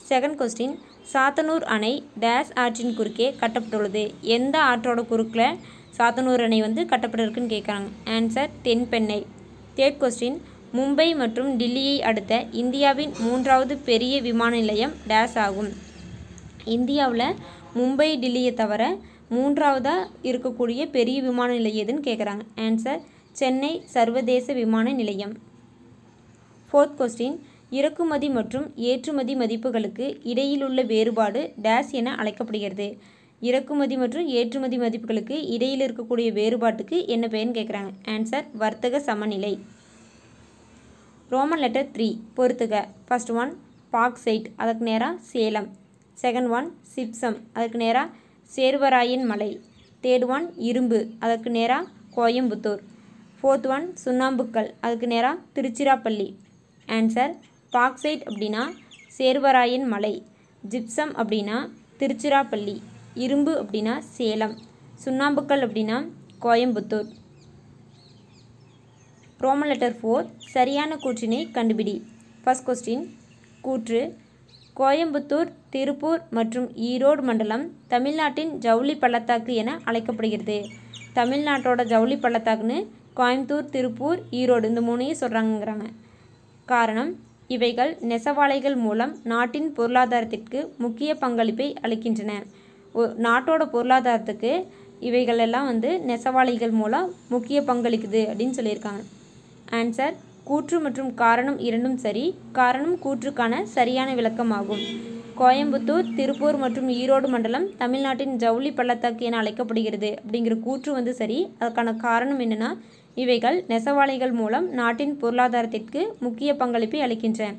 செகண்ட் கொஸ்டின் சாத்தனூர் அணை டேஸ் ஆற்றின் குறுக்கே கட்டப்பட்டுள்ளது எந்த ஆற்றோட குறுக்கில் சாத்தனூர் அணை வந்து கட்டப்பட்டிருக்குன்னு கேட்குறாங்க answer Thenpennai third question Mumbai மற்றும் டில்லியை அடுத்த இந்தியாவின் மூன்றாவது பெரிய விமான நிலையம் டேஸ் ஆகும் இந்தியாவில் மும்பை டில்லியை தவிர மூன்றாவதாக இருக்கக்கூடிய பெரிய விமான நிலையம் எதுன்னு கேட்குறாங்க ஆன்சர் சென்னை சர்வதேச விமான நிலையம் ஃபோர்த் கொஸ்டின் இறக்குமதி மற்றும் ஏற்றுமதி மதிப்புகளுக்கு இடையிலுள்ள வேறுபாடு டேஸ் என அழைக்கப்படுகிறது இறக்குமதி மற்றும் ஏற்றுமதி மதிப்புகளுக்கு இடையில் இருக்கக்கூடிய வேறுபாட்டுக்கு என்ன பெயர்னு கேட்குறாங்க ஆன்சர் வர்த்தக சமநிலை ரோமன் லெட்டர் த்ரீ பொறுத்துக ஃபஸ்ட் ஒன் பாக்சைட் அதுக்கு நேராக சேலம் செகண்ட் ஒன் சிப்சம் அதுக்கு நேராக சேர்வராயன் மலை தேர்ட் ஒன் இரும்பு அதற்கு நேராக கோயம்புத்தூர் ஃபோர்த் ஒன் சுண்ணாம்புக்கல் அதுக்கு நேராக திருச்சிராப்பள்ளி ஆன்சர் பாக்சைட் அப்படின்னா சேர்வராயன் மலை ஜிப்சம் அப்படின்னா திருச்சிராப்பள்ளி இரும்பு அப்படின்னா சேலம் சுண்ணாம்புக்கல் அப்படின்னா கோயம்புத்தூர் ரோமன் லெட்டர் ஃபோர் சரியான கூற்றினை கண்டுபிடி ஃபஸ்ட் கொஸ்டின் கூற்று கோயம்புத்தூர் திருப்பூர் மற்றும் ஈரோடு மண்டலம் தமிழ்நாட்டின் ஜவுளி பள்ளத்தாக்கு என அழைக்கப்படுகிறது தமிழ்நாட்டோட ஜவுளி பள்ளத்தாக்குன்னு கோயம்புத்தூர் திருப்பூர் ஈரோடு இந்த மூணையும் சொல்கிறாங்கிறாங்க காரணம் இவைகள் நெசவாலைகள் மூலம் நாட்டின் பொருளாதாரத்திற்கு முக்கிய பங்களிப்பை அளிக்கின்றன நாட்டோட பொருளாதாரத்துக்கு இவைகள் எல்லாம் வந்து நெசவாளிகள் மூலம் முக்கிய பங்களிக்குது அப்படின்னு சொல்லியிருக்காங்க ஆன்சர் கூற்று மற்றும் காரணம் இரண்டும் சரி காரணம் கூற்றுக்கான சரியான விளக்கமாகும் கோயம்புத்தூர் திருப்பூர் மற்றும் ஈரோடு மண்டலம் தமிழ்நாட்டின் ஜவுளி பள்ளத்தாக்கு என அழைக்கப்படுகிறது அப்படிங்கிற கூற்று வந்து சரி அதற்கான காரணம் என்னென்னா இவைகள் நெசவாளிகள் மூலம் நாட்டின் பொருளாதாரத்திற்கு முக்கிய பங்களிப்பை அளிக்கின்றன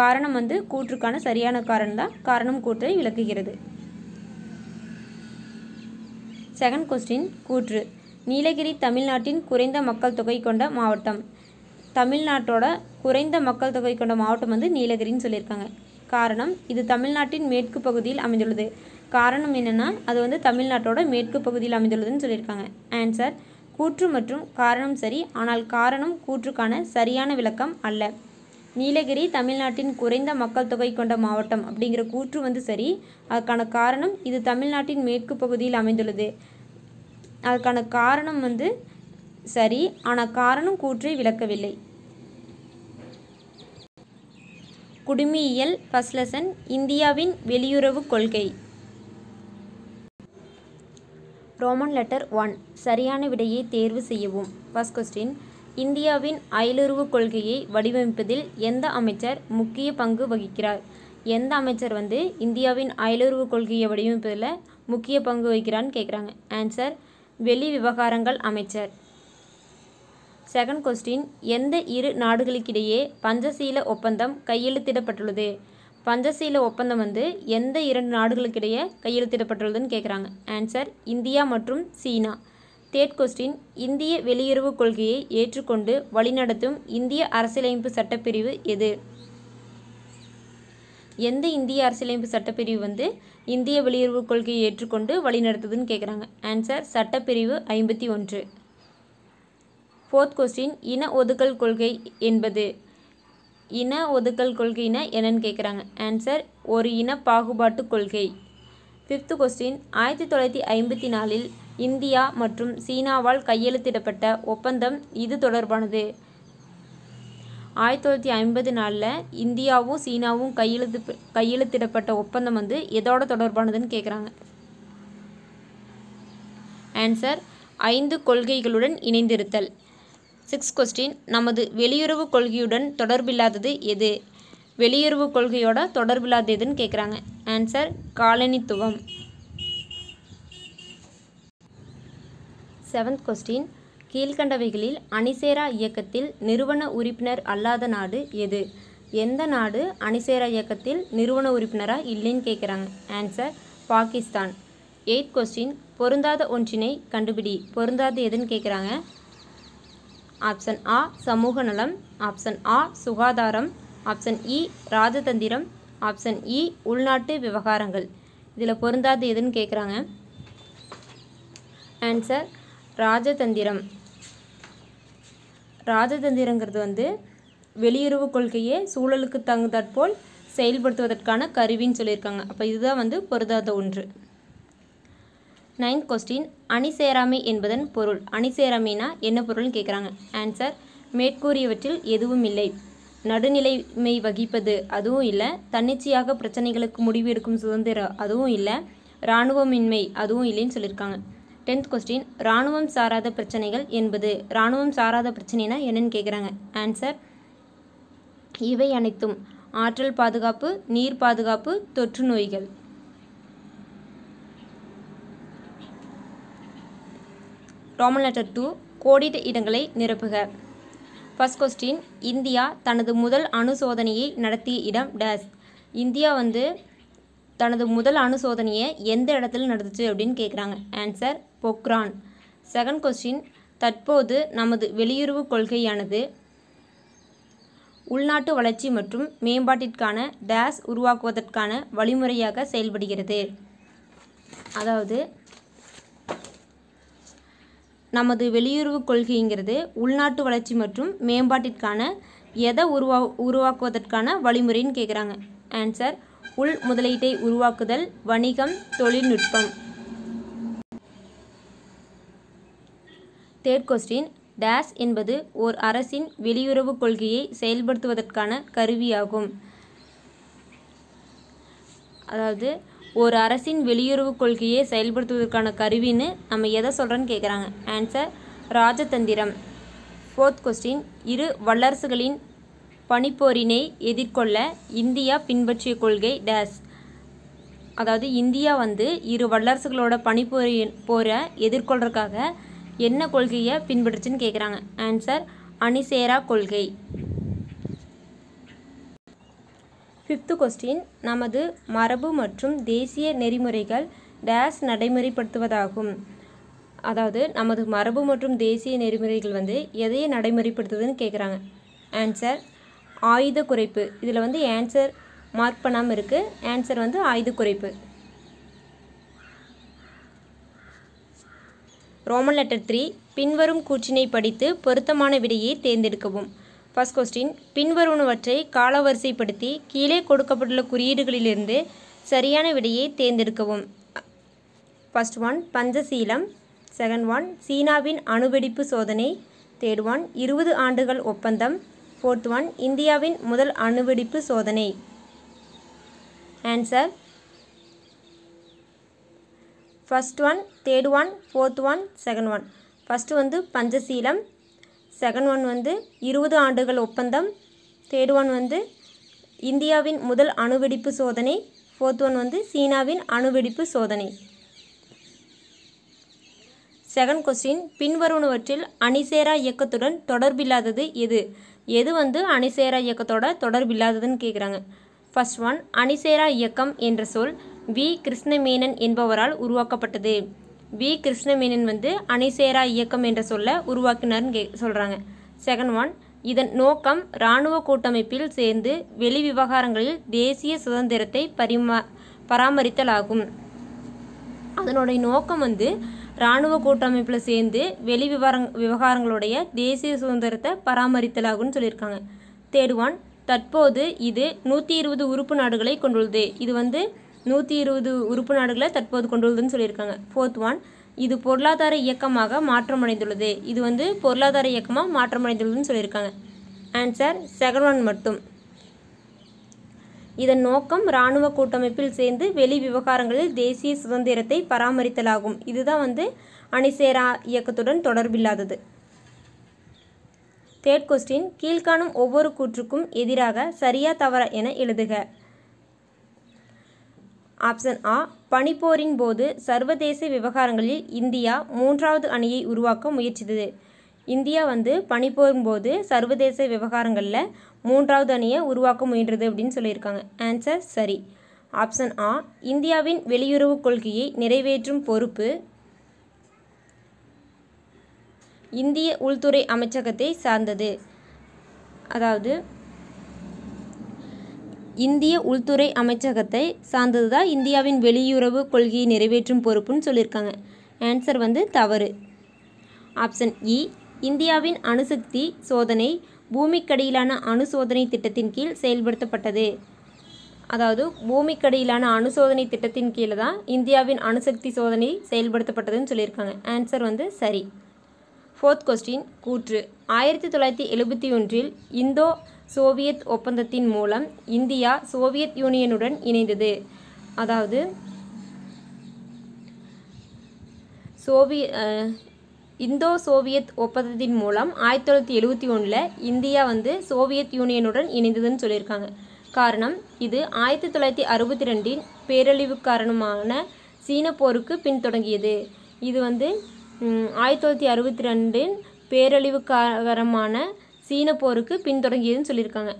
காரணம் வந்து கூற்றுக்கான சரியான காரணம் தான் காரணம் கூற்றை விளக்குகிறது செகண்ட் கொஸ்டின் கூற்று நீலகிரி தமிழ்நாட்டின் குறைந்த மக்கள் தொகை கொண்ட மாவட்டம் தமிழ்நாட்டோட குறைந்த மக்கள் தொகை கொண்ட மாவட்டம் வந்து நீலகிரின்னு சொல்லியிருக்காங்க காரணம் இது தமிழ்நாட்டின் மேற்கு பகுதியில் அமைந்துள்ளது காரணம் என்னென்னா அது வந்து தமிழ்நாட்டோட மேற்கு பகுதியில் அமைந்துள்ளதுன்னு சொல்லியிருக்காங்க ஆன்சர் கூற்று மற்றும் காரணம் சரி ஆனால் காரணம் கூற்றுக்கான சரியான விளக்கம் அல்ல நீலகிரி தமிழ்நாட்டின் குறைந்த மக்கள் தொகை கொண்ட மாவட்டம் அப்படிங்கிற கூற்று வந்து சரி அதுக்கான காரணம் இது தமிழ்நாட்டின் மேற்கு பகுதியில் அமைந்துள்ளது அதுக்கான காரணம் வந்து சரி ஆனால் காரணம் கூற்றை விளக்கவில்லை குடுமியியல் பஸ்லசன் இந்தியாவின் வெளியுறவு கொள்கை ரோமன் லெட்டர் ஒன் சரியான விடையை தேர்வு செய்யவும் ஃபஸ்ட் கொஸ்டின் இந்தியாவின் அயலுறவு கொள்கையை வடிவமைப்பதில் எந்த அமைச்சர் முக்கிய பங்கு வகிக்கிறார் எந்த அமைச்சர் வந்து இந்தியாவின் அயலுறவு கொள்கையை வடிவமைப்பதில் முக்கிய பங்கு வகிக்கிறான்னு கேட்குறாங்க ஆன்சர் வெளி விவகாரங்கள் அமைச்சர் செகண்ட் கொஸ்டின் எந்த இரு நாடுகளுக்கிடையே பஞ்சசீல ஒப்பந்தம் கையெழுத்திடப்பட்டுள்ளது பஞ்சசீல ஒப்பந்தம் வந்து எந்த இரண்டு நாடுகளுக்கிடையே கையெழுத்திடப்பட்டுள்ளதுன்னு கேட்குறாங்க ஆன்சர் இந்தியா மற்றும் சீனா தேர்ட் கொஸ்டின் இந்திய வெளியுறவு கொள்கையை ஏற்றுக்கொண்டு வழிநடத்தும் இந்திய அரசியலமைப்பு சட்டப்பிரிவு எது எந்த இந்திய அரசியலமைப்பு சட்டப்பிரிவு வந்து இந்திய வெளியுறவு கொள்கையை ஏற்றுக்கொண்டு வழிநடத்துதுன்னு கேட்குறாங்க ஆன்சர் சட்டப்பிரிவு ஐம்பத்தி ஒன்று ஃபோர்த் கொஸ்டின் இன ஒதுக்கல் கொள்கை என்பது இன ஒதுக்கல் கொள்கைனா என்னன்னு கேட்குறாங்க ஆன்சர் ஒரு இன பாகுபாட்டு கொள்கை ஃபிஃப்த்து கொஸ்டின் ஆயிரத்தி தொள்ளாயிரத்தி ஐம்பத்தி நாலில் இந்தியா மற்றும் சீனாவால் கையெழுத்திடப்பட்ட ஒப்பந்தம் இது தொடர்பானது ஆயிரத்தி தொள்ளாயிரத்தி ஐம்பது நாளில் இந்தியாவும் சீனாவும் கையெழுத்து கையெழுத்திடப்பட்ட ஒப்பந்தம் வந்து எதோட தொடர்பானதுன்னு கேட்குறாங்க ஆன்சர் ஐந்து கொள்கைகளுடன் இணைந்திருத்தல் சிக்ஸ் கொஸ்டின் நமது வெளியுறவு கொள்கையுடன் தொடர்பில்லாதது எது வெளியுறவு கொள்கையோட தொடர்பில்லாத எதுன்னு கேட்குறாங்க ஆன்சர் காலனித்துவம் செவன்த் கொஸ்டின் கீழ்கண்டவைகளில் அணிசேரா இயக்கத்தில் நிறுவன உறுப்பினர் அல்லாத நாடு எது எந்த நாடு அணிசேரா இயக்கத்தில் நிறுவன உறுப்பினராக இல்லைன்னு கேட்குறாங்க ஆன்சர் பாகிஸ்தான் எயிட் கொஸ்டின் பொருந்தாத ஒன்றினை கண்டுபிடி பொருந்தாது எதுன்னு கேட்குறாங்க ஆப்ஷன் ஆ சமூக நலம் ஆப்ஷன் ஆ சுகாதாரம் ஆப்ஷன் இ ராஜதந்திரம் ஆப்ஷன் இ உள்நாட்டு விவகாரங்கள் இதில் பொருந்தாது எதுன்னு கேட்குறாங்க ஆன்சர் ராஜதந்திரம் ராஜதந்திரங்கிறது வந்து வெளியுறவு கொள்கையே சூழலுக்கு தகுந்தாற்போல் செயல்படுத்துவதற்கான கருவின்னு சொல்லியிருக்காங்க அப்போ இதுதான் வந்து பொருந்தாத ஒன்று நைன்த் கொஸ்டின் அணிசேராமை என்பதன் பொருள் அணிசேராமைனா என்ன பொருள்னு கேட்குறாங்க ஆன்சர் மேற்கூறியவற்றில் எதுவும் இல்லை நடுநிலைமை வகிப்பது அதுவும் இல்லை தன்னிச்சையாக பிரச்சனைகளுக்கு முடிவு எடுக்கும் சுதந்திரம் அதுவும் இல்லை இராணுவமின்மை அதுவும் இல்லைன்னு சொல்லியிருக்காங்க டென்த் கொஸ்டின் இராணுவம் சாராத பிரச்சனைகள் என்பது இராணுவம் சாராத பிரச்சனைனா என்னன்னு கேட்குறாங்க ஆன்சர் இவை அனைத்தும் ஆற்றல் பாதுகாப்பு நீர் பாதுகாப்பு தொற்று நோய்கள் ரோமன் லெட்டர் டூ கோடிட்டு இடங்களை நிரப்புக ஃபஸ்ட் கொஸ்டின் இந்தியா தனது முதல் அணு சோதனையை நடத்திய இடம் டேஸ் இந்தியா வந்து தனது முதல் அணு சோதனையை எந்த இடத்துல நடந்துச்சு அப்படின்னு கேட்குறாங்க ஆன்சர் பொக்ரான் செகண்ட் கொஸ்டின் தற்போது நமது வெளியுறவு கொள்கையானது உள்நாட்டு வளர்ச்சி மற்றும் மேம்பாட்டிற்கான டேஸ் உருவாக்குவதற்கான வழிமுறையாக செயல்படுகிறது அதாவது நமது வெளியுறவு கொள்கைங்கிறது உள்நாட்டு வளர்ச்சி மற்றும் மேம்பாட்டிற்கான எதை உருவா உருவாக்குவதற்கான வழிமுறைன்னு கேட்குறாங்க ஆன்சர் உள் முதலீட்டை உருவாக்குதல் வணிகம் தொழில்நுட்பம் தேர்ட் கொஸ்டின் டேஸ் என்பது ஓர் அரசின் வெளியுறவு கொள்கையை செயல்படுத்துவதற்கான கருவியாகும் அதாவது ஒரு அரசின் வெளியுறவு கொள்கையை செயல்படுத்துவதற்கான கருவின்னு நம்ம எதை சொல்கிறோன்னு கேட்குறாங்க ஆன்சர் ராஜதந்திரம் ஃபோர்த் கொஸ்டின் இரு வல்லரசுகளின் பனிப்போரினை எதிர்கொள்ள இந்தியா பின்பற்றிய கொள்கை டேஸ் அதாவது இந்தியா வந்து இரு வல்லரசுகளோட பனிப்போரி போரை எதிர்கொள்றதுக்காக என்ன கொள்கையை பின்பற்றுச்சுன்னு கேட்குறாங்க ஆன்சர் அணிசேரா கொள்கை ஃபிஃப்த்து கொஸ்டின் நமது மரபு மற்றும் தேசிய நெறிமுறைகள் டேஸ் நடைமுறைப்படுத்துவதாகும் அதாவது நமது மரபு மற்றும் தேசிய நெறிமுறைகள் வந்து எதையை நடைமுறைப்படுத்துதுன்னு கேட்குறாங்க ஆன்சர் ஆயுத குறைப்பு இதில் வந்து ஆன்சர் மார்க் பண்ணாமல் இருக்குது ஆன்சர் வந்து ஆயுத குறைப்பு ரோமன் லெட்டர் த்ரீ பின்வரும் கூற்றினை படித்து பொருத்தமான விடையை தேர்ந்தெடுக்கவும் ஃபஸ்ட் கொஸ்டின் பின்வருவனவற்றை காலவரிசைப்படுத்தி கீழே கொடுக்கப்பட்டுள்ள குறியீடுகளிலிருந்து சரியான விடையை தேர்ந்தெடுக்கவும் first one Panchsheel second one சீனாவின் அணுவெடிப்பு சோதனை தேர்ட் ஒன் இருபது ஆண்டுகள் ஒப்பந்தம் ஃபோர்த் ஒன் இந்தியாவின் முதல் அணுவெடிப்பு சோதனை answer first one third one fourth one second one first வந்து பஞ்சசீலம் செகண்ட் ஒன் வந்து இருபது ஆண்டுகள் ஒப்பந்தம் தேர்ட் ஒன் வந்து இந்தியாவின் முதல் அணுவெடிப்பு சோதனை ஃபோர்த் ஒன் வந்து சீனாவின் அணுவெடிப்பு சோதனை செகண்ட் கொஸ்டின் பின்வருவனவற்றில் அணிசேரா இயக்கத்துடன் தொடர்பில்லாதது எது எது வந்து அணிசேரா இயக்கத்தோட தொடர்பில்லாததுன்னு கேட்குறாங்க ஃபர்ஸ்ட் ஒன் அணிசேரா இயக்கம் என்ற சொல் வி கிருஷ்ணமேனன் என்பவரால் உருவாக்கப்பட்டது வி கிருஷ்ணமேனன் வந்து அணைசேரா இயக்கம் என்ற சொல்ல உருவாக்கினார்னு கே சொல்கிறாங்க செகண்ட் ஒன் இதன் நோக்கம் இராணுவ கூட்டமைப்பில் சேர்ந்து வெளி விவகாரங்களில் தேசிய சுதந்திரத்தை பரிமா பராமரித்தல் ஆகும் அதனுடைய நோக்கம் வந்து இராணுவ கூட்டமைப்பில் சேர்ந்து வெளி விவரங் விவகாரங்களுடைய தேசிய சுதந்திரத்தை பராமரித்தலாகும்னு சொல்லியிருக்காங்க தேர்ட் ஒன் தற்போது இது நூற்றி இருபது உறுப்பு நாடுகளை கொண்டுள்ளது இது வந்து நூற்றி இருபது உறுப்பு நாடுகளை தற்போது கொண்டுள்ளதுன்னு சொல்லியிருக்காங்க ஃபோர்த் ஒன் இது பொருளாதார இயக்கமாக மாற்றமடைந்துள்ளது இது வந்து பொருளாதார இயக்கமாக மாற்றமடைந்துள்ளதுன்னு சொல்லியிருக்காங்க ஆன்சர் செகண்ட் ஒன் மட்டும் இதன் நோக்கம் இராணுவ கூட்டமைப்பில் சேர்ந்து வெளி விவகாரங்களில் தேசிய சுதந்திரத்தை பராமரித்தலாகும் இதுதான் வந்து அணிசேரா இயக்கத்துடன் தொடர்பில்லாதது தேர்ட் கொஸ்டின் கீழ்காணும் ஒவ்வொரு கூற்றுக்கும் எதிராக சரியா தவறா என எழுதுக ஆப்ஷன் ஆ பனிப்போரின் போது சர்வதேச விவகாரங்களில் இந்தியா மூன்றாவது அணியை உருவாக்க முயற்சித்தது இந்தியா வந்து பனிப்போரின் போது சர்வதேச விவகாரங்களில் மூன்றாவது அணியை உருவாக்க முயன்றது அப்படின்னு சொல்லியிருக்காங்க ஆன்சர் சரி ஆப்ஷன் ஆ இந்தியாவின் வெளியுறவு கொள்கையை நிறைவேற்றும் பொறுப்பு இந்திய உள்துறை அமைச்சகத்தை சார்ந்தது அதாவது இந்திய உள்துறை அமைச்சகத்தை சார்ந்தது தான் இந்தியாவின் வெளியுறவு கொள்கையை நிறைவேற்றும் பொறுப்புன்னு சொல்லியிருக்காங்க ஆன்சர் வந்து தவறு ஆப்ஷன் இ e, இந்தியாவின் அணுசக்தி சோதனை பூமிக்கடியிலான அணு சோதனை திட்டத்தின் கீழ் செயல்படுத்தப்பட்டது அதாவது பூமிக்கடியிலான அணுசோதனை திட்டத்தின் கீழே தான் இந்தியாவின் அணுசக்தி சோதனை செயல்படுத்தப்பட்டதுன்னு சொல்லியிருக்காங்க ஆன்சர் வந்து சரி ஃபோர்த் கொஸ்டின் கூற்று ஆயிரத்தி தொள்ளாயிரத்தி எழுபத்தி ஒன்றில் இந்தோ சோவியத் ஒப்பந்தத்தின் மூலம் இந்தியா சோவியத் யூனியனுடன் இணைந்தது அதாவது சோவிய இந்தோ சோவியத் ஒப்பந்தத்தின் மூலம் ஆயிரத்தி தொள்ளாயிரத்தி எழுபத்தி ஒன்றில் இந்தியா வந்து சோவியத் யூனியனுடன் இணைந்ததுன்னு சொல்லியிருக்காங்க காரணம் இது ஆயிரத்தி தொள்ளாயிரத்தி அறுபத்தி ரெண்டின் பேரழிவு காரணமான சீன போருக்கு பின்தொடங்கியது இது வந்து ஆயிரத்தி தொள்ளாயிரத்தி அறுபத்தி ரெண்டின் பேரழிவு காரணமான சீன போருக்கு பின்தொடங்கியதுன்னு சொல்லியிருக்காங்க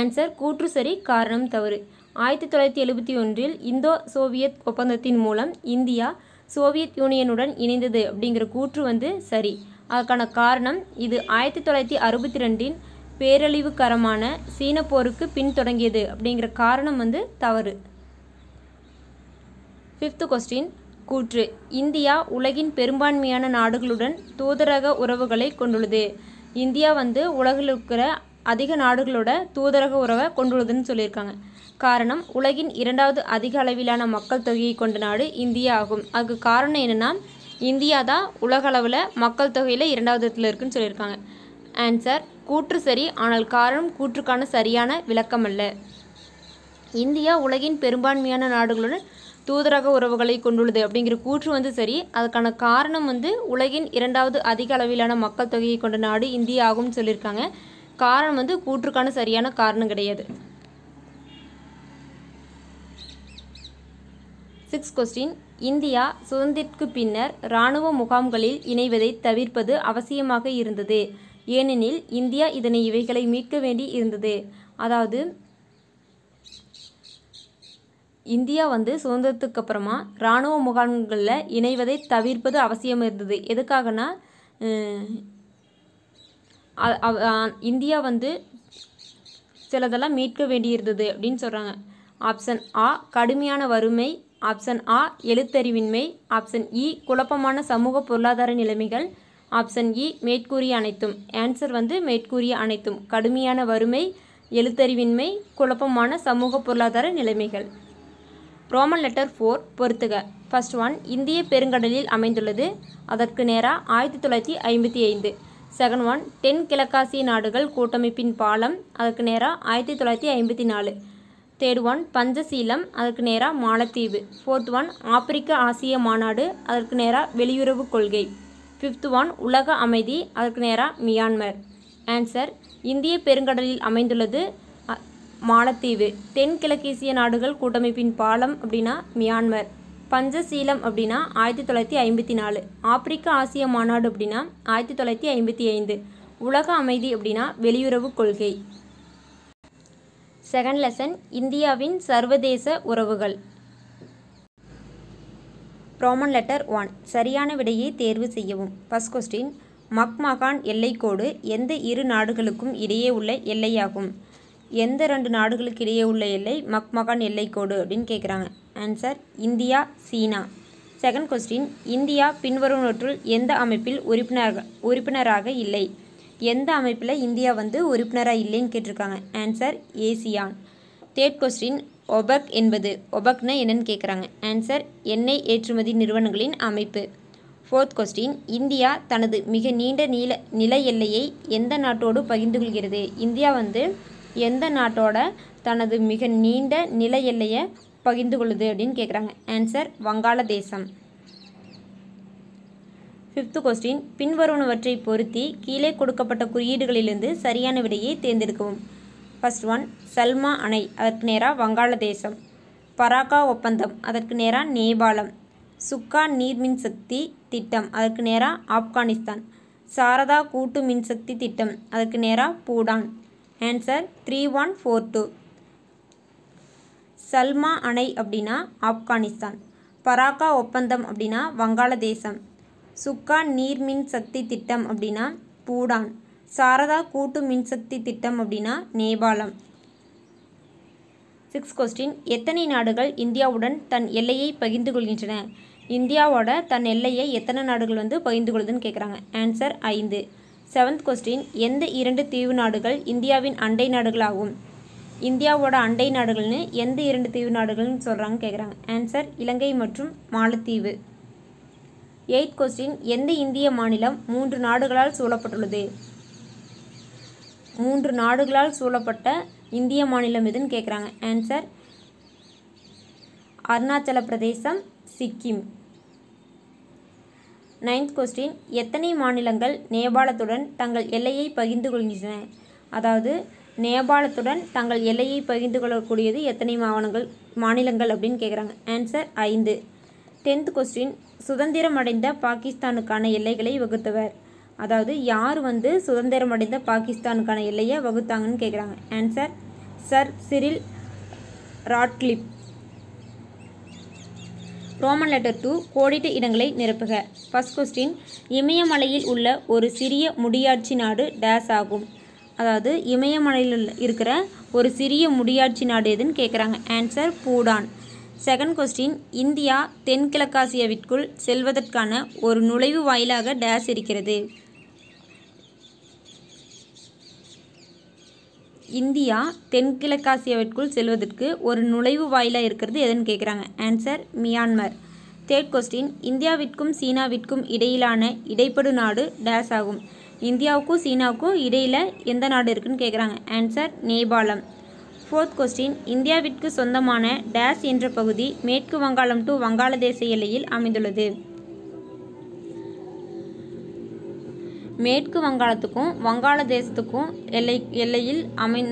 ஆன்சர் கூற்று சரி காரணம் தவறு ஆயிரத்தி தொள்ளாயிரத்தி எழுபத்தி ஒன்றில் இந்தோ சோவியத் ஒப்பந்தத்தின் மூலம் இந்தியா சோவியத் யூனியனுடன் இணைந்தது அப்படிங்கிற கூற்று வந்து சரி அதற்கான காரணம் இது ஆயிரத்தி தொள்ளாயிரத்தி அறுபத்தி ரெண்டின் பேரழிவுகரமான சீன போருக்கு பின்தொடங்கியது அப்படிங்கிற காரணம் வந்து தவறு ஃபிஃப்த்து கொஸ்டின் கூற்று இந்தியா உலகின் பெரும்பான்மையான நாடுகளுடன் தூதரக உறவுகளை கொண்டுள்ளது இந்தியா வந்து உலகில் இருக்கிற அதிக நாடுகளோட தூதரக உறவை கொண்டுள்ளதுன்னு சொல்லியிருக்காங்க காரணம் உலகின் இரண்டாவது அதிக அளவிலான மக்கள் தொகையை கொண்ட நாடு இந்தியா ஆகும் அதுக்கு காரணம் என்னென்னா இந்தியா தான் உலகளவில் மக்கள் தொகையில் இரண்டாவது இடத்துல இருக்குன்னு சொல்லியிருக்காங்க ஆன்சர் கூற்று சரி ஆனால் காரணம் கூற்றுக்கான சரியான விளக்கம் அல்ல இந்தியா உலகின் பெரும்பான்மையான நாடுகளுடன் தூதரக உறவுகளை கொண்டுள்ளது அப்படிங்கிற கூற்று வந்து சரி அதுக்கான காரணம் வந்து உலகின் இரண்டாவது அதிக அளவிலான மக்கள் தொகையை கொண்ட நாடு இந்தியா ஆகும்னு சொல்லியிருக்காங்க காரணம் வந்து கூற்றுக்கான சரியான காரணம் கிடையாது சிக்ஸ் கொஸ்டின் இந்தியா சுதந்திரத்திற்கு பின்னர் இராணுவ முகாம்களில் இணைவதை தவிர்ப்பது அவசியமாக இருந்தது ஏனெனில் இந்தியா இதனை இவைகளை மீட்க வேண்டி இருந்தது அதாவது இந்தியா வந்து சுதந்திரத்துக்கு அப்புறமா இராணுவ முகாம்களில் இணைவதை தவிர்ப்பது அவசியம் இருந்தது எதுக்காகனா இந்தியா வந்து சிலதெல்லாம் மீட்க வேண்டியிருந்தது அப்படின்னு சொல்கிறாங்க ஆப்ஷன் ஆ கடுமையான வறுமை ஆப்ஷன் ஆ எழுத்தறிவின்மை ஆப்ஷன் இ குழப்பமான சமூக பொருளாதார நிலைமைகள் ஆப்ஷன் இ மேற்கூறிய அனைத்தும் ஆன்சர் வந்து மேற்கூறிய அனைத்தும் கடுமையான வறுமை எழுத்தறிவின்மை குழப்பமான சமூக பொருளாதார நிலைமைகள் ரோமன் லெட்டர் ஃபோர் பொறுத்துக ஃபர்ஸ்ட் ஒன் இந்திய பெருங்கடலில் அமைந்துள்ளது அதற்கு நேராக ஆயிரத்தி தொள்ளாயிரத்தி ஐம்பத்தி ஐந்து செகண்ட் ஒன் தென் கிழக்காசிய நாடுகள் கூட்டமைப்பின் பாலம் அதற்கு நேராக ஆயிரத்தி தொள்ளாயிரத்தி ஐம்பத்தி நாலு தேர்ட் ஒன் பஞ்சசீலம் அதற்கு நேராக மாலத்தீவு ஃபோர்த் ஒன் ஆப்பிரிக்க ஆசிய மாநாடு அதற்கு நேராக வெளியுறவு கொள்கை ஃபிஃப்த் ஒன் உலக அமைதி அதற்கு நேராக மியான்மர் ஆன்சர் இந்திய பெருங்கடலில் அமைந்துள்ளது மாலத்தீவு தென்கிழக்கேசிய நாடுகள் கூட்டமைப்பின் பாலம் அப்படின்னா மியான்மர் பஞ்சசீலம் அப்படின்னா ஆயிரத்தி தொள்ளாயிரத்தி ஐம்பத்தி நாலு ஆப்பிரிக்க ஆசிய மாநாடு அப்படின்னா ஆயிரத்தி தொள்ளாயிரத்தி ஐம்பத்தி ஐந்து உலக அமைதி அப்படின்னா வெளியுறவு கொள்கை செகண்ட் லெசன் இந்தியாவின் சர்வதேச உறவுகள் ரோமன் லெட்டர் ஒன் சரியான விடையை தேர்வு செய்யவும் ஃபஸ்ட் கொஸ்டின் மக்மகான் எல்லைக்கோடு எந்த இரு நாடுகளுக்கும் இடையே உள்ள எல்லையாகும் எந்த ரெண்டு நாடுகளுக்கு இடையே உள்ள எல்லை மக்மகான் எல்லைக்கோடு அப்படின்னு கேட்குறாங்க answer India China second question India பின்வருவனற்றுள் எந்த அமைப்பில் உறுப்பினராக உறுப்பினராக இல்லை எந்த அமைப்பில் இந்தியா வந்து உறுப்பினராக இல்லைன்னு கேட்டிருக்காங்க answer ASEAN third question OPEC என்பது ஒபக்னா என்னன்னு கேட்குறாங்க ஆன்சர் எண்ணெய் ஏற்றுமதி நிறுவனங்களின் அமைப்பு ஃபோர்த் கொஸ்டின் இந்தியா தனது மிக நீண்ட நீள நில எல்லையை எந்த நாட்டோடு பகிர்ந்து கொள்கிறது இந்தியா வந்து எந்த நாட்டோட தனது மிக நீண்ட நில எல்லையை பகிர்ந்து கொள்ளுது அப்படின்னு கேட்குறாங்க ஆன்சர் வங்காளதேசம் ஃபிஃப்த்து கொஸ்டின் பின்வருவனவற்றை பொருத்தி கீழே கொடுக்கப்பட்ட குறியீடுகளிலிருந்து சரியான விடையை தேர்ந்தெடுக்கவும் ஃபர்ஸ்ட் ஒன் சல்மா அணை அதற்கு நேராக வங்காளதேசம் பராக்கா ஒப்பந்தம் அதற்கு நேராக நேபாளம் சுக்கா நீர்மின் சக்தி திட்டம் அதற்கு நேராக ஆப்கானிஸ்தான் சாரதா கூட்டு மின்சக்தி திட்டம் அதற்கு நேராக Bhutan answer three one four two Salma அணை அப்படின்னா ஆப்கானிஸ்தான் பராக்கா ஒப்பந்தம் அப்படின்னா வங்காளதேசம் சுக்கா நீர் மின்சக்தி திட்டம் அப்படின்னா பூடான் சாரதா கூட்டு மின்சக்தி திட்டம் அப்படின்னா நேபாளம் சிக்ஸ் கொஸ்டின் எத்தனை நாடுகள் இந்தியாவுடன் தன் எல்லையை பகிர்ந்து கொள்கின்றன இந்தியாவோட தன் எல்லையை எத்தனை நாடுகள் வந்து பகிர்ந்து கொள்ளுதுன்னு கேட்குறாங்க ஆன்சர் ஐந்து செவன்த் கொஸ்டின் எந்த இரண்டு தீவு நாடுகள் இந்தியாவின் அண்டை நாடுகளாகும் இந்தியாவோட அண்டை நாடுகள்னு எந்த இரண்டு தீவு நாடுகள்னு சொல்கிறாங்க கேட்குறாங்க ஆன்சர் இலங்கை மற்றும் மாலத்தீவு எயித் கொஸ்டின் எந்த இந்திய மாநிலம் மூன்று நாடுகளால் சூழப்பட்டுள்ளது மூன்று நாடுகளால் சூழப்பட்ட இந்திய மாநிலம் எதுன்னு கேட்குறாங்க ஆன்சர் அருணாச்சல பிரதேசம் சிக்கிம் நைன்த் கொஸ்டின் எத்தனை மாநிலங்கள் நேபாளத்துடன் தங்கள் எல்லையை பகிர்ந்து கொள்கின்றன அதாவது நேபாளத்துடன் தங்கள் எல்லையை பகிர்ந்து கொள்ளக்கூடியது எத்தனை மாவனங்கள் மாநிலங்கள் அப்படின்னு கேட்குறாங்க ஆன்சர் ஐந்து டென்த் கொஸ்டின் சுதந்திரமடைந்த பாகிஸ்தானுக்கான எல்லைகளை வகுத்தவர் அதாவது யார் வந்து சுதந்திரமடைந்த பாகிஸ்தானுக்கான எல்லையை வகுத்தாங்கன்னு கேட்குறாங்க answer sir Cyril Radcliffe Roman letter two கோடிட்டு இடங்களை நிரப்புக ஃபஸ்ட் கொஸ்டின் இமயமலையில் உள்ள ஒரு சிறிய முடியாட்சி நாடு டேஸ் ஆகும் அதாவது இமயமலையில் இருக்கிற ஒரு சிறிய முடியாட்சி நாடு எதுன்னு கேட்குறாங்க answer Bhutan second question India தென்கிழக்காசியாவிற்குள் செல்வதற்கான ஒரு நுழைவு வாயிலாக டேஸ் இருக்கிறது இந்தியா தென்கிழக்காசியாவிற்குள் செல்வதற்கு ஒரு நுழைவு வாயிலாக இருக்கிறது எதுன்னு கேட்குறாங்க ஆன்சர் மியான்மர் தேர்ட் கொஸ்டின் இந்தியாவிற்கும் சீனாவிற்கும் இடையிலான இடைப்படு நாடு டேஸ் ஆகும் இந்தியாவுக்கும் சீனாவுக்கும் இடையில் எந்த நாடு இருக்குன்னு கேட்குறாங்க ஆன்சர் நேபாளம் ஃபோர்த் கொஸ்டின் இந்தியாவிற்கு சொந்தமான டேஸ் என்ற பகுதி மேற்கு வங்காளம் டு வங்காளதேச எல்லையில் அமைந்துள்ளது மேற்கு வங்காளத்துக்கும் வங்காளதேசத்துக்கும் எல்லை எல்லையில் அமை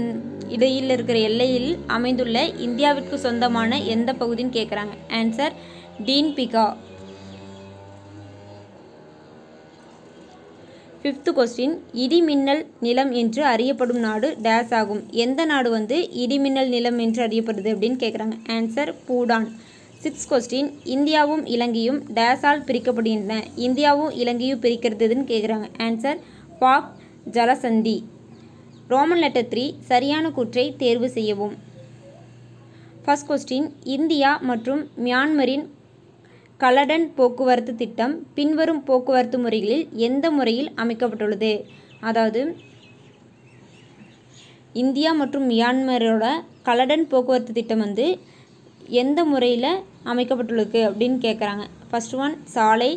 இடையில் இருக்கிற எல்லையில் அமைந்துள்ள இந்தியாவிற்கு சொந்தமான எந்த பகுதின்னு கேட்குறாங்க answer Tin Bigha fifth question இடிமின்னல் நிலம் என்று அறியப்படும் நாடு டேஸ் ஆகும் எந்த நாடு வந்து இடிமின்னல் நிலம் என்று அறியப்படுது அப்படின்னு கேட்குறாங்க ஆன்சர் பூடான் சிக்ஸ் கொஸ்டின் இந்தியாவும் இலங்கையும் டேஸால் பிரிக்கப்படுகின்றன இந்தியாவும் இலங்கையும் பிரிக்கிறதுன்னு கேட்குறாங்க ஆன்சர் பாக் ஜலசந்தி ரோமன் லெட்டர் த்ரீ சரியான கூற்றை தேர்வு செய்யவும் ஃபஸ்ட் கொஸ்டின் இந்தியா மற்றும் மியான்மரின் கலடன் போக்குவரத்து திட்டம் பின்வரும் போக்குவரத்து முறைகளில் எந்த முறையில் அமைக்கப்பட்டுள்ளது அதாவது இந்தியா மற்றும் மியான்மரோட கலடன் போக்குவரத்து திட்டம் வந்து எந்த முறையில் அமைக்கப்பட்டுள்ளது அப்படின்னு கேட்குறாங்க ஃபஸ்ட் ஒன் சாலை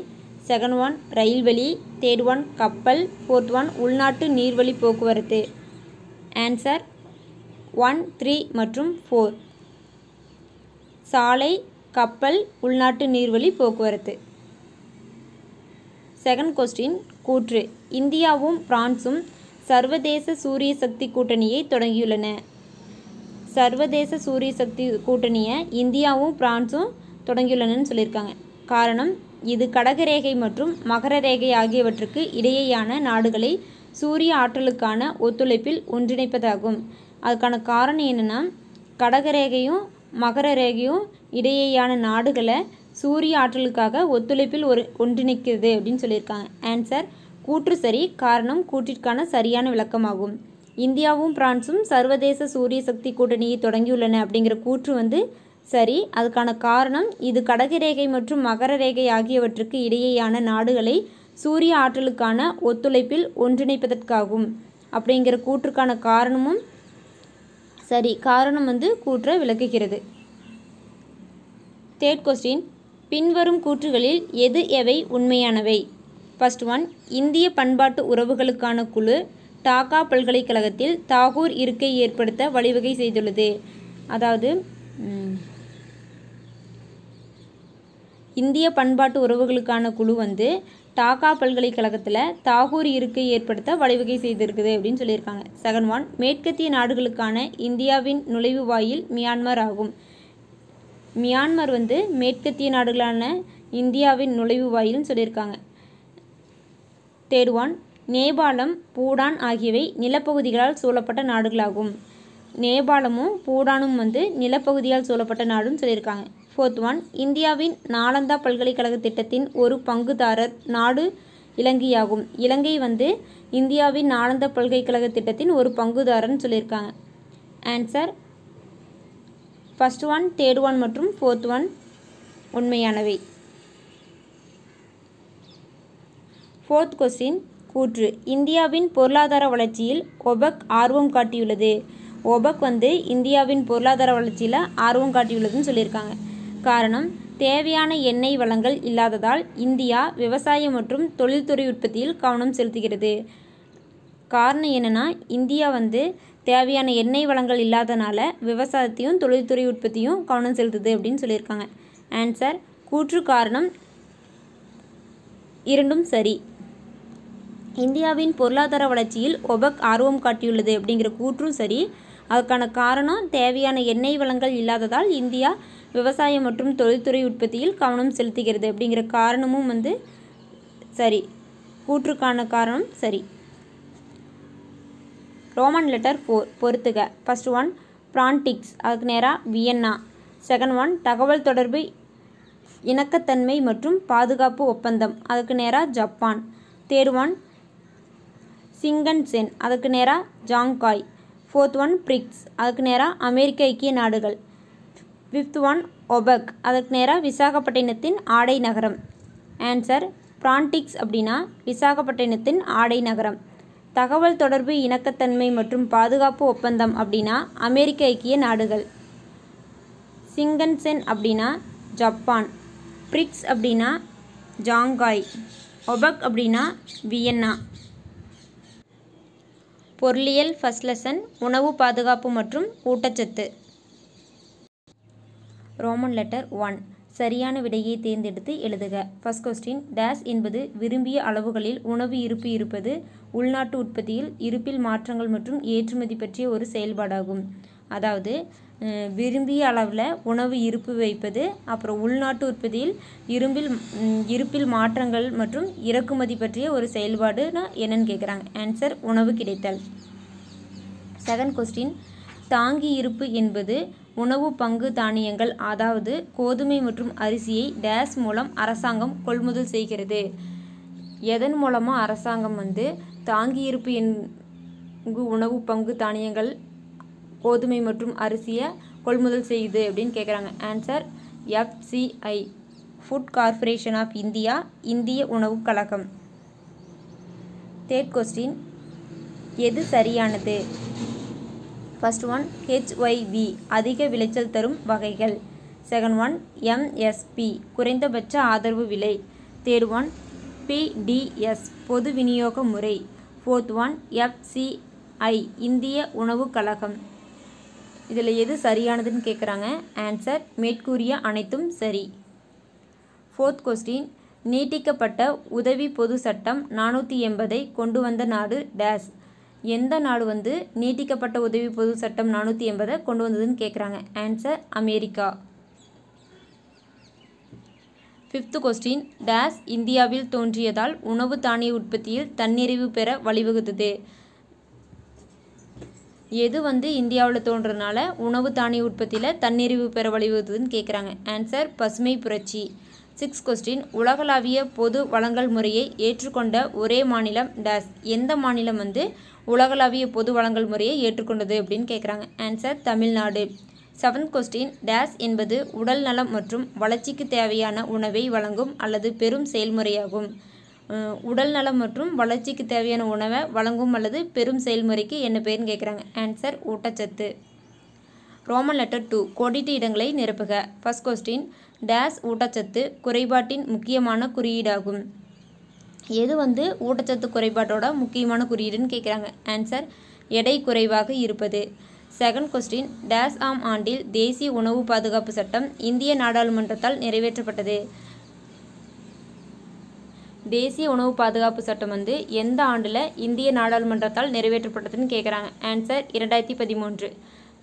செகண்ட் ஒன் ரயில்வெளி தேர்ட் ஒன் கப்பல் ஃபோர்த் ஒன் உள்நாட்டு நீர்வழி போக்குவரத்து ஆன்சர் ஒன் த்ரீ மற்றும் ஃபோர் சாலை கப்பல் உள்நாட்டு நீர்வழி போக்குவரத்து செகண்ட் கொஸ்டின் கூற்று இந்தியாவும் பிரான்சும் சர்வதேச சூரிய சக்தி கூட்டணியை தொடங்கியுள்ளன சர்வதேச சூரிய சக்தி கூட்டணியை இந்தியாவும் பிரான்ஸும் தொடங்கியுள்ளனன்னு சொல்லியிருக்காங்க காரணம் இது கடக ரேகை மற்றும் மகர ரேகை ஆகியவற்றுக்கு இடையேயான நாடுகளை சூரிய ஆற்றலுக்கான ஒத்துழைப்பில் ஒன்றிணைப்பதாகும் அதுக்கான காரணம் என்னென்னா கடக ரேகையும் மகர ரேகையும் இடையேயான நாடுகளை சூரிய ஆற்றலுக்காக ஒத்துழைப்பில் ஒரு ஒன்றிணைக்கிறது அப்படின்னு சொல்லியிருக்காங்க ஆன்சர் கூற்று சரி காரணம் கூற்றிற்கான சரியான விளக்கமாகும் இந்தியாவும் பிரான்ஸும் சர்வதேச சூரிய சக்தி கூட்டணியை தொடங்கியுள்ளன அப்படிங்கிற கூற்று வந்து சரி அதுக்கான காரணம் இது கடகு ரேகை மற்றும் மகர ரேகை ஆகியவற்றுக்கு இடையேயான நாடுகளை சூரிய ஆற்றலுக்கான ஒத்துழைப்பில் ஒன்றிணைப்பதற்காகும் அப்படிங்கிற கூற்றுக்கான காரணமும் சரி காரணம் வந்து கூற்றை விளக்குகிறது தேர்ட் கொஸ்டின் பின்வரும் கூற்றுகளில் எது எவை உண்மையானவை ஃபர்ஸ்ட் ஒன் இந்திய பண்பாட்டு உறவுகளுக்கான குழு டாக்கா பல்கலைக்கழகத்தில் தாகூர் இருக்கை ஏற்படுத்த வழிவகை செய்துள்ளது அதாவது இந்திய பண்பாட்டு உறவுகளுக்கான குழு வந்து டாக்கா பல்கலைக்கழகத்தில் தாகூர் இருக்கை ஏற்படுத்த வழிவகை செய்திருக்குது அப்படின்னு சொல்லியிருக்காங்க செகண்ட் ஒன் மேற்கத்திய நாடுகளுக்கான இந்தியாவின் நுழைவு வாயில் மியான்மர் ஆகும் மியான்மர் வந்து மேற்கத்திய நாடுகளான இந்தியாவின் நுழைவு வாயில்னு சொல்லியிருக்காங்க தேர்ட் ஒன் நேபாளம் பூடான் ஆகியவை நிலப்பகுதிகளால் சூழப்பட்ட நாடுகளாகும் நேபாளமும் பூடானும் வந்து நிலப்பகுதியால் சூழப்பட்ட நாடும் சொல்லியிருக்காங்க ஃபோர்த் ஒன் இந்தியாவின் நாலந்தா பல்கலைக்கழக திட்டத்தின் ஒரு பங்குதாரர் நாடு இலங்கையாகும் இலங்கை வந்து இந்தியாவின் நாலந்தா பல்கலைக்கழக திட்டத்தின் ஒரு பங்குதாரர்னு சொல்லியிருக்காங்க answer first one third one மற்றும் ஃபோர்த் ஒன் உண்மையானவை ஃபோர்த் கொஸ்டின் கூற்று இந்தியாவின் பொருளாதார வளர்ச்சியில் ஒபக் ஆர்வம் காட்டியுள்ளது ஒபக் வந்து இந்தியாவின் பொருளாதார வளர்ச்சியில் ஆர்வம் காட்டியுள்ளதுன்னு சொல்லியிருக்காங்க காரணம் தேவையான எண்ணெய் வளங்கள் இல்லாததால் இந்தியா விவசாயம் மற்றும் தொழில்துறை உற்பத்தியில் கவனம் செலுத்துகிறது காரணம் என்னென்னா இந்தியா வந்து தேவையான எண்ணெய் வளங்கள் இல்லாதனால விவசாயத்தையும் தொழில்துறை உற்பத்தியும் கவனம் செலுத்துது அப்படின்னு சொல்லியிருக்காங்க ஆன்சர் கூற்று காரணம் இரண்டும் சரி இந்தியாவின் பொருளாதார வளர்ச்சியில் ஒபக் ஆர்வம் காட்டியுள்ளது அப்படிங்கிற கூற்றும் சரி அதற்கான காரணம் தேவையான எண்ணெய் வளங்கள் இல்லாததால் இந்தியா விவசாயம் மற்றும் தொழில்துறை உற்பத்தியில் கவனம் செலுத்துகிறது அப்படிங்கிற காரணமும் வந்து சரி கூற்றுக்கான காரணம் சரி ரோமன் லெட்டர் ஃபோர் பொறுத்துக ஃபஸ்ட் ஒன் பிரான்டிக்ஸ் அதுக்கு நேராக வியன்னா செகண்ட் ஒன் தகவல் தொடர்பு இணக்கத்தன்மை மற்றும் பாதுகாப்பு ஒப்பந்தம் அதுக்கு நேராக ஜப்பான் தேர்ட் ஒன் சிங்கன் சென் அதுக்கு நேராக ஜாங்காய் ஃபோர்த் ஒன் பிரிக்ஸ் அதுக்கு நேராக அமெரிக்க ஐக்கிய நாடுகள் ஃபிஃப்த் ஒன் ஒபக் அதுக்கு நேராக விசாகப்பட்டினத்தின் ஆடை நகரம் ஆன்சர் பிரான்டிக்ஸ் அப்படின்னா விசாகப்பட்டினத்தின் ஆடை நகரம் தகவல் தொடர்பு இணக்கத்தன்மை மற்றும் பாதுகாப்பு ஒப்பந்தம் அப்படின்னா அமெரிக்க ஐக்கிய நாடுகள் சிங்கன்சென் அப்படின்னா ஜப்பான் பிரிக்ஸ் அப்படின்னா ஜாங்காய் ஒபக் அப்படின்னா வியன்னா பொருளியல் ஃபஸ்ட் லெசன் உணவு பாதுகாப்பு மற்றும் ஊட்டச்சத்து ரோமன் லெட்டர் ஒன் சரியான விடையை தேர்ந்தெடுத்து எழுதுக ஃபஸ்ட் கொஸ்டின் டேஸ் என்பது விரும்பிய அளவுகளில் உணவு இருப்பு இருப்பது உள்நாட்டு உற்பத்தியில் இருப்பில் மாற்றங்கள் மற்றும் ஏற்றுமதி பற்றிய ஒரு செயல்பாடாகும் அதாவது விரும்பிய அளவில் உணவு இருப்பு வைப்பது அப்புறம் உள்நாட்டு உற்பத்தியில் இரும்பில் இருப்பில் மாற்றங்கள் மற்றும் இறக்குமதி பற்றிய ஒரு செயல்பாடுனா என்னன்னு கேட்குறாங்க ஆன்சர் உணவு கிடைத்தல் செகண்ட் கொஸ்டின் தாங்கி இருப்பு என்பது உணவு பங்கு தானியங்கள் அதாவது கோதுமை மற்றும் அரிசியை டேஸ் மூலம் அரசாங்கம் கொள்முதல் செய்கிறது எதன் மூலமாக அரசாங்கம் வந்து தாங்கி இருப்பு என் உணவு பங்கு தானியங்கள் கோதுமை மற்றும் அரிசியை கொள்முதல் செய்யுது அப்படின்னு கேட்குறாங்க answer FCI food corporation of India இந்திய உணவுக் கழகம் தேர்ட் கொஸ்டின் எது சரியானது ஃபர்ஸ்ட் ஒன் ஹெச்ஒய்வி அதிக விளைச்சல் தரும் வகைகள் செகண்ட் ஒன் எம்எஸ்பி குறைந்தபட்ச ஆதரவு விலை தேர்ட் ஒன் பிடிஎஸ் பொது விநியோக முறை ஃபோர்த் ஒன் எஃப்சிஐ இந்திய உணவுக் கழகம் இதில் எது சரியானதுன்னு கேட்குறாங்க ஆன்சர் மேற்கூறிய அனைத்தும் சரி ஃபோர்த் கொஸ்டின் நீட்டிக்கப்பட்ட உதவி பொது சட்டம் நானூற்றி எண்பதை கொண்டு வந்த நாடு டேஸ் எந்த நாடு வந்து நீட்டிக்கப்பட்ட உதவி பொது சட்டம் நானூற்றி எண்பதை கொண்டு வந்ததுன்னு கேட்குறாங்க answer America fifth question dash இந்தியாவில் தோன்றியதால் உணவு தானிய உற்பத்தியில் தன்னிறைவு பெற வழிவகுத்தது எது வந்து இந்தியாவில் தோன்றதுனால உணவு தானிய உற்பத்தியில் தன்னிறைவு பெற வழிவகுத்ததுன்னு கேட்குறாங்க ஆன்சர் பசுமை புரட்சி சிக்ஸ் கொஸ்டின் உலகளாவிய பொது வழங்கல் முறையை ஏற்றுக்கொண்ட ஒரே மாநிலம் டேஸ் எந்த மாநிலம் வந்து உலகளாவிய பொது வழங்கல் முறையை ஏற்றுக்கொண்டது அப்படின்னு கேட்குறாங்க answer Tamil Nadu seventh question dash என்பது உடல் நலம் மற்றும் வளர்ச்சிக்கு தேவையான உணவை வழங்கும் அல்லது பெரும் செயல்முறையாகும் உடல் நலம் மற்றும் வளர்ச்சிக்கு தேவையான உணவை வழங்கும் அல்லது பெரும் செயல்முறைக்கு என்ன பேர்னு கேட்குறாங்க ஆன்சர் ஊட்டச்சத்து ரோமன் லெட்டர் டூ கோடிட்டு இடங்களை நிரப்புக ஃபஸ்ட் கொஸ்டின் டேஸ் ஊட்டச்சத்து குறைபாட்டின் முக்கியமான குறியீடாகும் எது வந்து ஊட்டச்சத்து குறைபாட்டோட முக்கியமான குறியீடுன்னு கேட்குறாங்க ஆன்சர் எடை குறைவாக இருப்பது செகண்ட் கொஸ்டின் டேஸ் ஆம் ஆண்டில் தேசிய உணவு பாதுகாப்பு சட்டம் இந்திய நாடாளுமன்றத்தால் நிறைவேற்றப்பட்டது தேசிய உணவு பாதுகாப்பு சட்டம் வந்து எந்த ஆண்டில் இந்திய நாடாளுமன்றத்தால் நிறைவேற்றப்பட்டதுன்னு கேட்குறாங்க ஆன்சர் இரண்டாயிரத்தி பதிமூன்று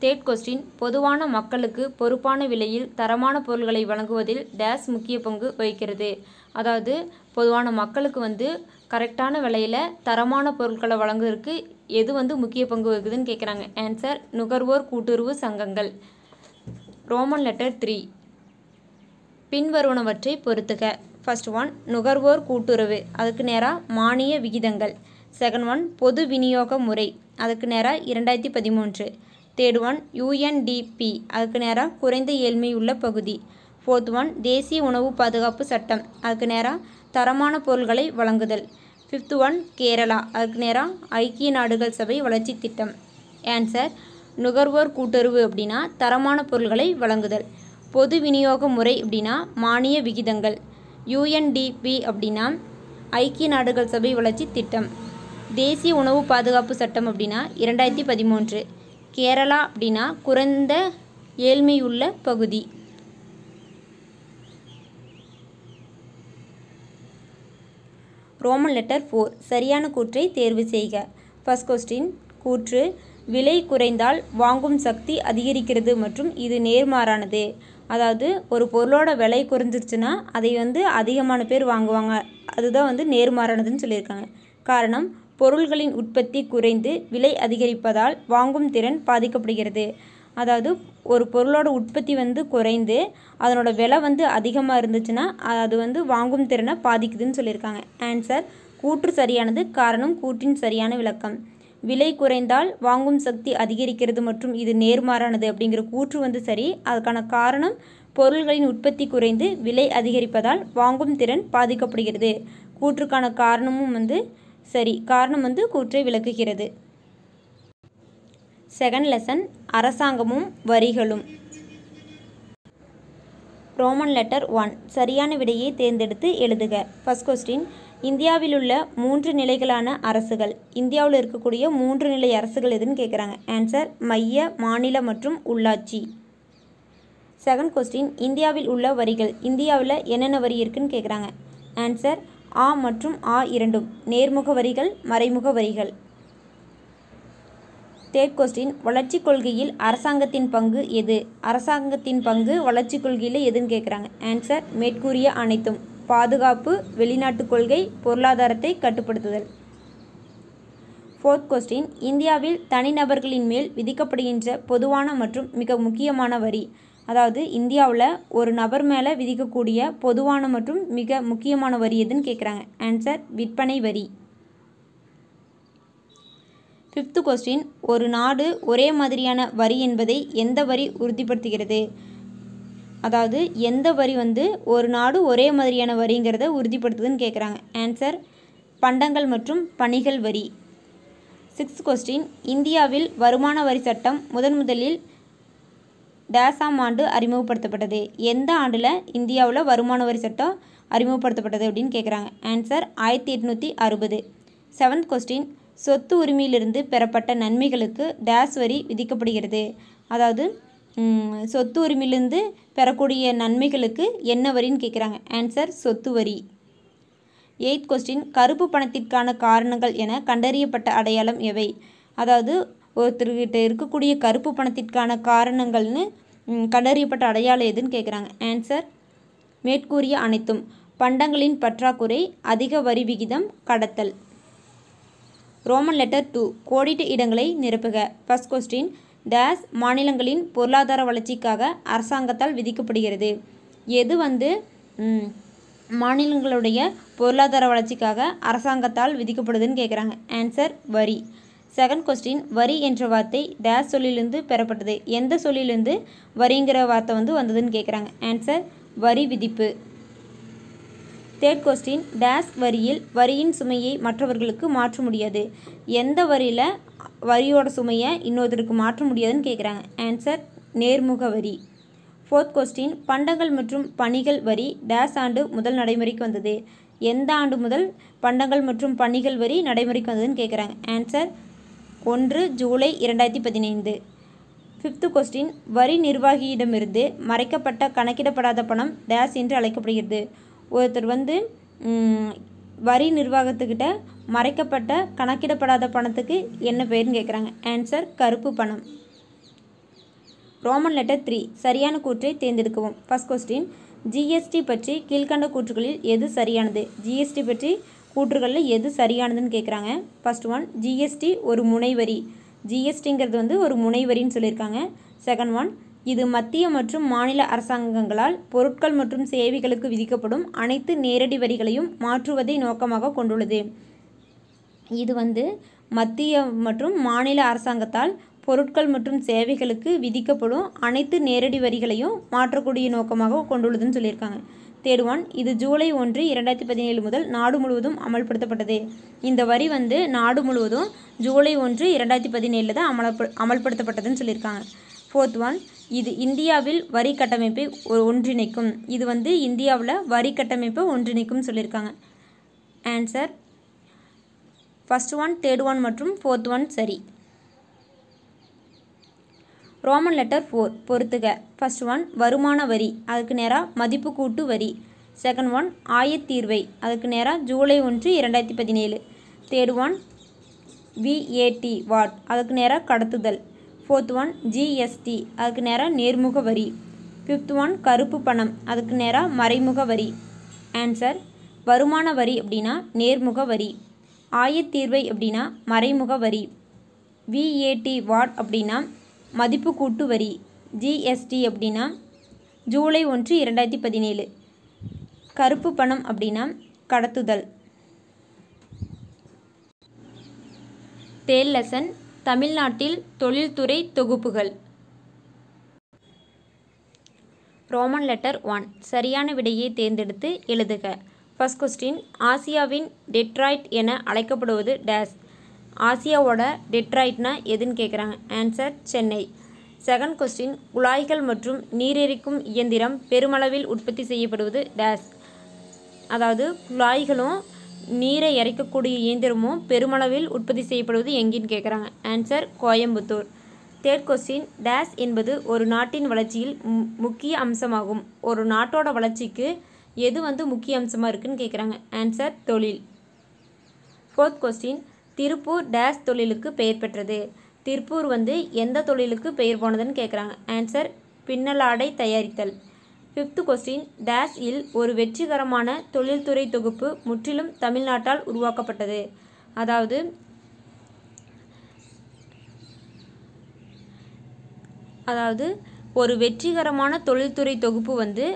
தேர்ட் கொஸ்டின் பொதுவான மக்களுக்கு பொறுப்பான விலையில் தரமான பொருள்களை வழங்குவதில் டேஸ் முக்கிய பங்கு வகிக்கிறது அதாவது பொதுவான மக்களுக்கு வந்து கரெக்டான விலையில் தரமான பொருட்களை வழங்குறதுக்கு எது வந்து முக்கிய பங்கு வகிக்குதுன்னு கேட்குறாங்க ஆன்சர் நுகர்வோர் கூட்டுறவு சங்கங்கள் ரோமன் லெட்டர் த்ரீ பின்வருவனவற்றை பொறுத்துக ஃபஸ்ட் ஒன் நுகர்வோர் கூட்டுறவு அதுக்கு நேராக மானிய விகிதங்கள் செகண்ட் ஒன் பொது விநியோக முறை அதுக்கு நேராக இரண்டாயிரத்தி பதிமூன்று தேர்ட் ஒன் யூஎன்டிபி அதுக்கு நேராக குறைந்த ஏழ்மையுள்ள பகுதி ஃபோர்த் ஒன் தேசிய உணவு பாதுகாப்பு சட்டம் அதுக்கு நேராக தரமான பொருள்களை வழங்குதல் ஃபிஃப்த் ஒன் கேரளா அதுக்கு நேராக ஐக்கிய நாடுகள் சபை வளர்ச்சி திட்டம் ஆன்சர் நுகர்வோர் கூட்டுறவு அப்படின்னா தரமான பொருள்களை வழங்குதல் பொது விநியோக முறை அப்படின்னா மானிய விகிதங்கள் யுஎன்டிபி அப்படின்னா ஐக்கிய நாடுகள் சபை வளர்ச்சி திட்டம் தேசிய உணவு பாதுகாப்பு சட்டம் அப்படின்னா இரண்டாயிரத்தி பதிமூன்று கேரளா அப்படின்னா குறைந்த ஏழ்மையுள்ள பகுதி ரோமன் லெட்டர் ஃபோர் சரியான கூற்றை தேர்வு செய்க ஃபஸ்ட் கொஸ்டின் கூற்று விலை குறைந்தால் வாங்கும் சக்தி அதிகரிக்கிறது மற்றும் இது நேர்மாறானது அதாவது ஒரு பொருளோட விலை குறைஞ்சிருச்சுன்னா அதை வந்து அதிகமான பேர் வாங்குவாங்க அதுதான் வந்து நேர்மாறானதுன்னு சொல்லியிருக்காங்க காரணம் பொருள்களின் உற்பத்தி குறைந்து விலை அதிகரிப்பதால் வாங்கும் திறன் பாதிக்கப்படுகிறது அதாவது ஒரு பொருளோட உற்பத்தி வந்து குறைந்து அதனோட விலை வந்து அதிகமாக இருந்துச்சுன்னா அது வந்து வாங்கும் திறனை பாதிக்குதுன்னு சொல்லியிருக்காங்க ஆன்சர் கூற்று சரியானது காரணம் கூற்றின் சரியான விளக்கம் விலை குறைந்தால் வாங்கும் சக்தி அதிகரிக்கிறது மற்றும் இது நேர்மாறானது அப்படிங்கிற கூற்று வந்து சரி அதுக்கான காரணம் பொருள்களின் உற்பத்தி குறைந்து விலை அதிகரிப்பதால் வாங்கும் திறன் பாதிக்கப்படுகிறது கூற்றுக்கான காரணமும் வந்து சரி காரணம் வந்து கூற்றை விளக்குகிறது செகண்ட் லெசன் அரசாங்கமும் வரிகளும் ரோமன் லெட்டர் ஒன் சரியான விடையை தேர்ந்தெடுத்து எழுதுக ஃபஸ்ட் கொஸ்டின் இந்தியாவில் உள்ள மூன்று நிலைகளான அரசுகள் இந்தியாவில் இருக்கக்கூடிய மூன்று நிலை அரசுகள் எதுன்னு கேட்குறாங்க ஆன்சர் மைய மாநில மற்றும் உள்ளாட்சி செகண்ட் கொஸ்டின் இந்தியாவில் உள்ள வரிகள் இந்தியாவில் என்னென்ன வரி இருக்குன்னு கேட்குறாங்க ஆன்சர் ஆ மற்றும் ஆ இரண்டும் நேர்முக வரிகள் மறைமுக வரிகள் தேர்ட் கொஸ்டின் வளர்ச்சி கொள்கையில் அரசாங்கத்தின் பங்கு எது அரசாங்கத்தின் பங்கு வளர்ச்சி கொள்கையில் எதுன்னு கேட்குறாங்க ஆன்சர் மேற்கூறிய அனைத்தும் பாதுகாப்பு வெளிநாட்டு கொள்கை பொருளாதாரத்தை கட்டுப்படுத்துதல் ஃபோர்த் கொஸ்டின் இந்தியாவில் தனிநபர்களின் மேல் விதிக்கப்படுகின்ற பொதுவான மற்றும் மிக முக்கியமான வரி அதாவது இந்தியாவில் ஒரு நபர் மேலே விதிக்கக்கூடிய பொதுவான மற்றும் மிக முக்கியமான வரி எதுன்னு கேட்குறாங்க ஆன்சர் விற்பனை வரி ஃபிஃப்த் கொஸ்டின் ஒரு நாடு ஒரே மாதிரியான வரி என்பதை எந்த வரி உறுதிப்படுத்துகிறது அதாவது எந்த வரி வந்து ஒரு நாடு ஒரே மாதிரியான வரிங்கிறத உறுதிப்படுத்துதுன்னு கேட்குறாங்க ஆன்சர் பண்டங்கள் மற்றும் பணிகள் வரி சிக்ஸ் கொஸ்டின் இந்தியாவில் வருமான வரி சட்டம் முதன் முதலில் டேசாம் ஆண்டு அறிமுகப்படுத்தப்பட்டது எந்த ஆண்டில் இந்தியாவில் வருமான வரி சட்டம் அறிமுகப்படுத்தப்பட்டது அப்படின்னு கேட்குறாங்க ஆன்சர் ஆயிரத்தி எட்நூற்றி அறுபது செவன்த் கொஸ்டின் சொத்து உரிமையிலிருந்து பெறப்பட்ட நன்மைகளுக்கு டேஸ் வரி விதிக்கப்படுகிறது அதாவது சொத்து உரிமையிலிருந்து பெறக்கூடிய நன்மைகளுக்கு என்ன வரின்னு கேட்குறாங்க ஆன்சர் சொத்து வரி எயித் கொஸ்டின் கருப்பு பணத்திற்கான காரணங்கள் என கண்டறியப்பட்ட அடையாளம் எவை அதாவது ஒருத்தர்கிட்ட இருக்கக்கூடிய கருப்பு பணத்திற்கான காரணங்கள்னு கண்டறியப்பட்ட அடையாளம் எதுன்னு கேட்குறாங்க ஆன்சர் மேற்கூறிய அனைத்தும் பண்டங்களின் பற்றாக்குறை அதிக வரி விகிதம் கடத்தல் ரோமன் லெட்டர் டூ கோடிட்டு இடங்களை நிரப்புக ஃபஸ்ட் கொஸ்டின் டேஸ் மாநிலங்களின் பொருளாதார வளர்ச்சிக்காக அரசாங்கத்தால் விதிக்கப்படுகிறது எது வந்து மாநிலங்களுடைய பொருளாதார வளர்ச்சிக்காக அரசாங்கத்தால் விதிக்கப்படுதுன்னு கேட்குறாங்க ஆன்சர் வரி செகண்ட் கொஸ்டின் வரி என்ற வார்த்தை டேஸ் சொல்லிலிருந்து பெறப்பட்டது எந்த சொல்லிலிருந்து வரிங்கிற வார்த்தை வந்து வந்ததுன்னு கேட்குறாங்க ஆன்சர் வரி விதிப்பு தேர்ட் கொஸ்டின் டேஸ் வரியில் வரியின் சுமையை மற்றவர்களுக்கு மாற்ற முடியாது எந்த வரியில் வரியோட சுமையை இன்னொருத்தருக்கு மாற்ற முடியாதுன்னு கேட்குறாங்க ஆன்சர் நேர்முக வரி ஃபோர்த் கொஸ்டின் பண்டங்கள் மற்றும் பணிகள் வரி டேஸ் ஆண்டு முதல் நடைமுறைக்கு வந்தது எந்த ஆண்டு முதல் பண்டங்கள் மற்றும் பணிகள் வரி நடைமுறைக்கு வந்ததுன்னு கேட்குறாங்க ஆன்சர் ஒன்று ஜூலை இரண்டாயிரத்தி பதினைந்து ஃபிஃப்த்து கொஸ்டின் வரி நிர்வாகியிடமிருந்து மறைக்கப்பட்ட கணக்கிடப்படாத பணம் டேஸ் என்று அழைக்கப்படுகிறது ஒருத்தர் வந்து வரி நிர்வாகத்துக்கிட்ட மறைக்கப்பட்ட கணக்கிடப்படாத பணத்துக்கு என்ன பேர்னு கேட்குறாங்க ஆன்சர் கருப்பு பணம் ரோமன் லெட்டர் த்ரீ சரியான கூற்றை தேர்ந்தெடுக்கவும் ஃபஸ்ட் கொஸ்டின் ஜிஎஸ்டி பற்றி கீழ்கண்ட கூற்றுகளில் எது சரியானது ஜிஎஸ்டி பற்றி கூற்றுகளில் எது சரியானதுன்னு கேட்குறாங்க ஃபஸ்ட் ஒன் ஜிஎஸ்டி ஒரு முனைவரி ஜிஎஸ்டிங்கிறது வந்து ஒரு முனைவரின்னு சொல்லியிருக்காங்க செகண்ட் ஒன் இது மத்திய மற்றும் மாநில அரசாங்கங்களால் பொருட்கள் மற்றும் சேவைகளுக்கு விதிக்கப்படும் அனைத்து நேரடி வரிகளையும் மாற்றுவதை நோக்கமாக கொண்டுள்ளது இது வந்து மத்திய மற்றும் மாநில அரசாங்கத்தால் பொருட்கள் மற்றும் சேவைகளுக்கு விதிக்கப்படும் அனைத்து நேரடி வரிகளையும் மாற்றக்கூடிய நோக்கமாக கொண்டுள்ளதுன்னு சொல்லியிருக்காங்க தேர்ட் ஒன் இது ஜூலை ஒன்று இரண்டாயிரத்தி பதினேழு முதல் நாடு முழுவதும் அமல்படுத்தப்பட்டது இந்த வரி வந்து நாடு முழுவதும் ஜூலை ஒன்று இரண்டாயிரத்தி பதினேழில் தான் அமலப்ப அமல்படுத்தப்பட்டதுன்னு சொல்லியிருக்காங்க ஃபோர்த் ஒன் இது இந்தியாவில் வரி கட்டமைப்பை ஒன்றிணைக்கும் இது வந்து இந்தியாவில் வரி கட்டமைப்பை ஒன்றிணைக்கும் சொல்லியிருக்காங்க answer first one third one மற்றும் ஃபோர்த் ஒன் சரி ரோமன் லெட்டர் ஃபோர் பொறுத்துக ஃபஸ்ட் ஒன் வருமான வரி அதுக்கு நேராக மதிப்பு கூட்டு வரி செகண்ட் ஒன் ஆயத்தீர்வை அதுக்கு நேராக ஜூலை ஒன்று இரண்டாயிரத்தி பதினேழு தேர்ட் ஒன் விஏடி வாட் அதுக்கு நேராக கடத்துதல் ஃபோர்த் ஒன் ஜிஎஸ்டி அதுக்கு நேராக நேர்முக வரி ஃபிஃப்த் ஒன் கருப்பு பணம் அதுக்கு நேராக மறைமுக வரி ஆன்சர் வருமான வரி அப்படின்னா நேர்முக வரி ஆயத்தீர்வை அப்படின்னா மறைமுக வரி விஏடி வாட் அப்படின்னா மதிப்பு கூட்டு வரி ஜிஎஸ்டி அப்படின்னா ஜூலை ஒன்று இரண்டாயிரத்தி பதினேழு கருப்பு பணம் அப்படின்னா கடத்துதல் தேல் லெசன் தமிழ்நாட்டில் தொழில்துறை தொகுப்புகள் ரோமன் லெட்டர் ஒன் சரியான விடையை தேர்ந்தெடுத்து எழுதுக ஃபஸ்ட் கொஸ்டின் ஆசியாவின் டெட்ராய்ட் என அழைக்கப்படுவது டேஸ் ஆசியாவோட டெட்ராய்ட்னா எதுன்னு கேட்குறாங்க ஆன்சர் சென்னை செகண்ட் கொஸ்டின் குழாய்கள் மற்றும் நீரெரிக்கும் இயந்திரம் பெருமளவில் உற்பத்தி செய்யப்படுவது டேஸ் அதாவது குழாய்களும் நீரை இறைக்கக்கூடிய இயந்திரமும் பெருமளவில் உற்பத்தி செய்யப்படுவது எங்கேன்னு கேட்குறாங்க answer Coimbatore third question dash என்பது ஒரு நாட்டின் வளர்ச்சியில் முக்கிய அம்சமாகும் ஒரு நாட்டோட வளர்ச்சிக்கு எது வந்து முக்கிய அம்சமாக இருக்குன்னு கேட்குறாங்க ஆன்சர் தொழில் ஃபோர்த் கொஸ்டின் திருப்பூர் டேஸ் தொழிலுக்கு பெயர் பெற்றது திருப்பூர் வந்து எந்த தொழிலுக்கு பெயர் போனதுன்னு கேட்குறாங்க ஆன்சர் பின்னலாடை தயாரித்தல் ஃபிஃப்த் கொஸ்டின் டேஷ் இல் ஒரு வெற்றிகரமான தொழில்துறை தொகுப்பு முற்றிலும் தமிழ்நாட்டால் உருவாக்கப்பட்டது அதாவது அதாவது ஒரு வெற்றிகரமான தொழில்துறை தொகுப்பு வந்து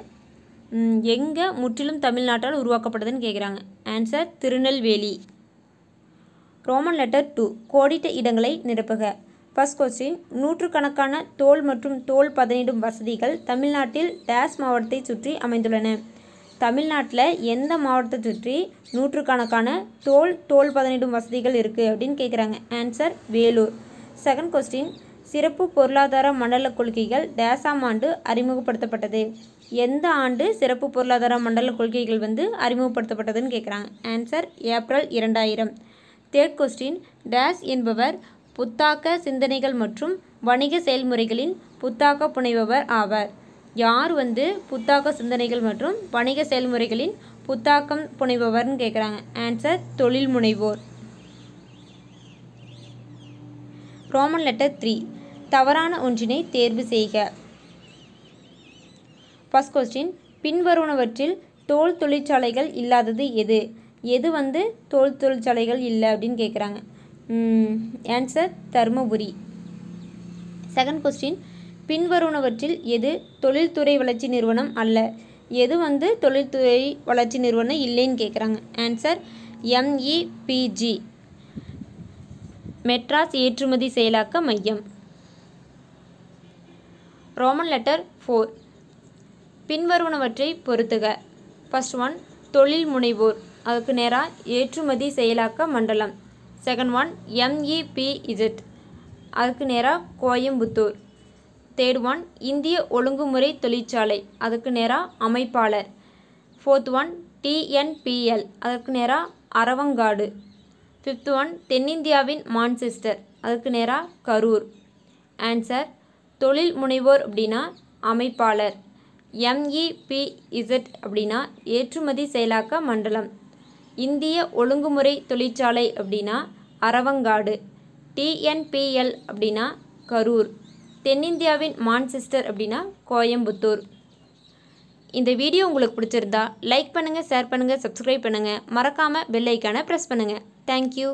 எங்கே முற்றிலும் தமிழ்நாட்டால் உருவாக்கப்பட்டதுன்னு கேட்குறாங்க answer Tirunelveli Roman letter two கோடிட்ட இடங்களை நிரப்புக கொஸ்டின் நூற்றுக்கணக்கான தோல் மற்றும் தோல் பதனிடும் வசதிகள் தமிழ்நாட்டில் டேஸ் மாவட்டத்தை சுற்றி அமைந்துள்ளன தமிழ்நாட்டில் எந்த மாவட்டத்தை சுற்றி நூற்றுக்கணக்கான தோல் தோல் பதனிடும் வசதிகள் இருக்குது அப்படின்னு கேட்குறாங்க ஆன்சர் வேலூர் செகண்ட் கொஸ்டின் சிறப்பு பொருளாதார மண்டல கொள்கைகள் டேசாம் ஆண்டு அறிமுகப்படுத்தப்பட்டது எந்த ஆண்டு சிறப்பு பொருளாதார மண்டல கொள்கைகள் வந்து அறிமுகப்படுத்தப்பட்டதுன்னு கேட்குறாங்க ஆன்சர் ஏப்ரல் இரண்டாயிரம் தேர்ட் கொஸ்டின் டேஸ் என்பவர் புத்தாக்க சிந்தனைகள் மற்றும் வணிக செயல்முறைகளின் புத்தாக்க புனைபவர் ஆவார் யார் வந்து புத்தாக்க சிந்தனைகள் மற்றும் வணிக செயல்முறைகளின் புத்தாக்கம் புனைபவர்னு கேட்குறாங்க ஆன்சர் தொழில் முனைவோர் ரோமன் லெட்டர் த்ரீ தவறான ஒன்றினை தேர்வு செய்க ஃபஸ்ட் கொஸ்டின் பின்வருவனவற்றில் தோல் தொழிற்சாலைகள் இல்லாதது எது எது வந்து தோல் தொழிற்சாலைகள் இல்லை அப்படின்னு கேட்குறாங்க ஆன்சர் தருமபுரி செகண்ட் கொஸ்டின் பின்வருவனவற்றில் எது தொழில்துறை வளர்ச்சி நிறுவனம் அல்ல எது வந்து தொழில்துறை வளர்ச்சி நிறுவனம் இல்லைன்னு கேட்குறாங்க ஆன்சர் எம்இபிஜி e மெட்ராஸ் ஏற்றுமதி செயலாக்க மையம் ரோமன் லெட்டர் ஃபோர் பின்வருவனவற்றை பொறுத்துக ஃபஸ்ட் ஒன் தொழில் முனைவோர் அதுக்கு நேராக ஏற்றுமதி செயலாக்க மண்டலம் செகண்ட் ஒன் எம்இபிஇஜெட் அதுக்கு நேராக கோயம்புத்தூர் தேர்ட் ஒன் இந்திய ஒழுங்குமுறை தொழிற்சாலை அதுக்கு நேராக அமைப்பாளர் ஃபோர்த் ஒன் டிஎன்பிஎல் அதற்கு நேராக அரவங்காடு ஃபிஃப்த் ஒன் தென்னிந்தியாவின் மான்செஸ்டர் அதுக்கு நேராக கரூர் ஆன்சர் தொழில் முனைவோர் அப்படின்னா அமைப்பாளர் எம்இபிஇசட் e அப்படின்னா ஏற்றுமதி செயலாக்க மண்டலம் இந்திய ஒழுங்குமுறை தொழிற்சாலை அப்படின்னா அரவங்காடு டிஎன்பிஎல் அப்படின்னா கரூர் தென்னிந்தியாவின் மான்செஸ்டர் அப்படின்னா கோயம்புத்தூர் இந்த வீடியோ உங்களுக்கு பிடிச்சிருந்தா லைக் பண்ணுங்கள் ஷேர் பண்ணுங்கள் சப்ஸ்கிரைப் பண்ணுங்கள் மறக்காமல் பெல் ப்ரெஸ் பண்ணுங்கள் தேங்க்யூ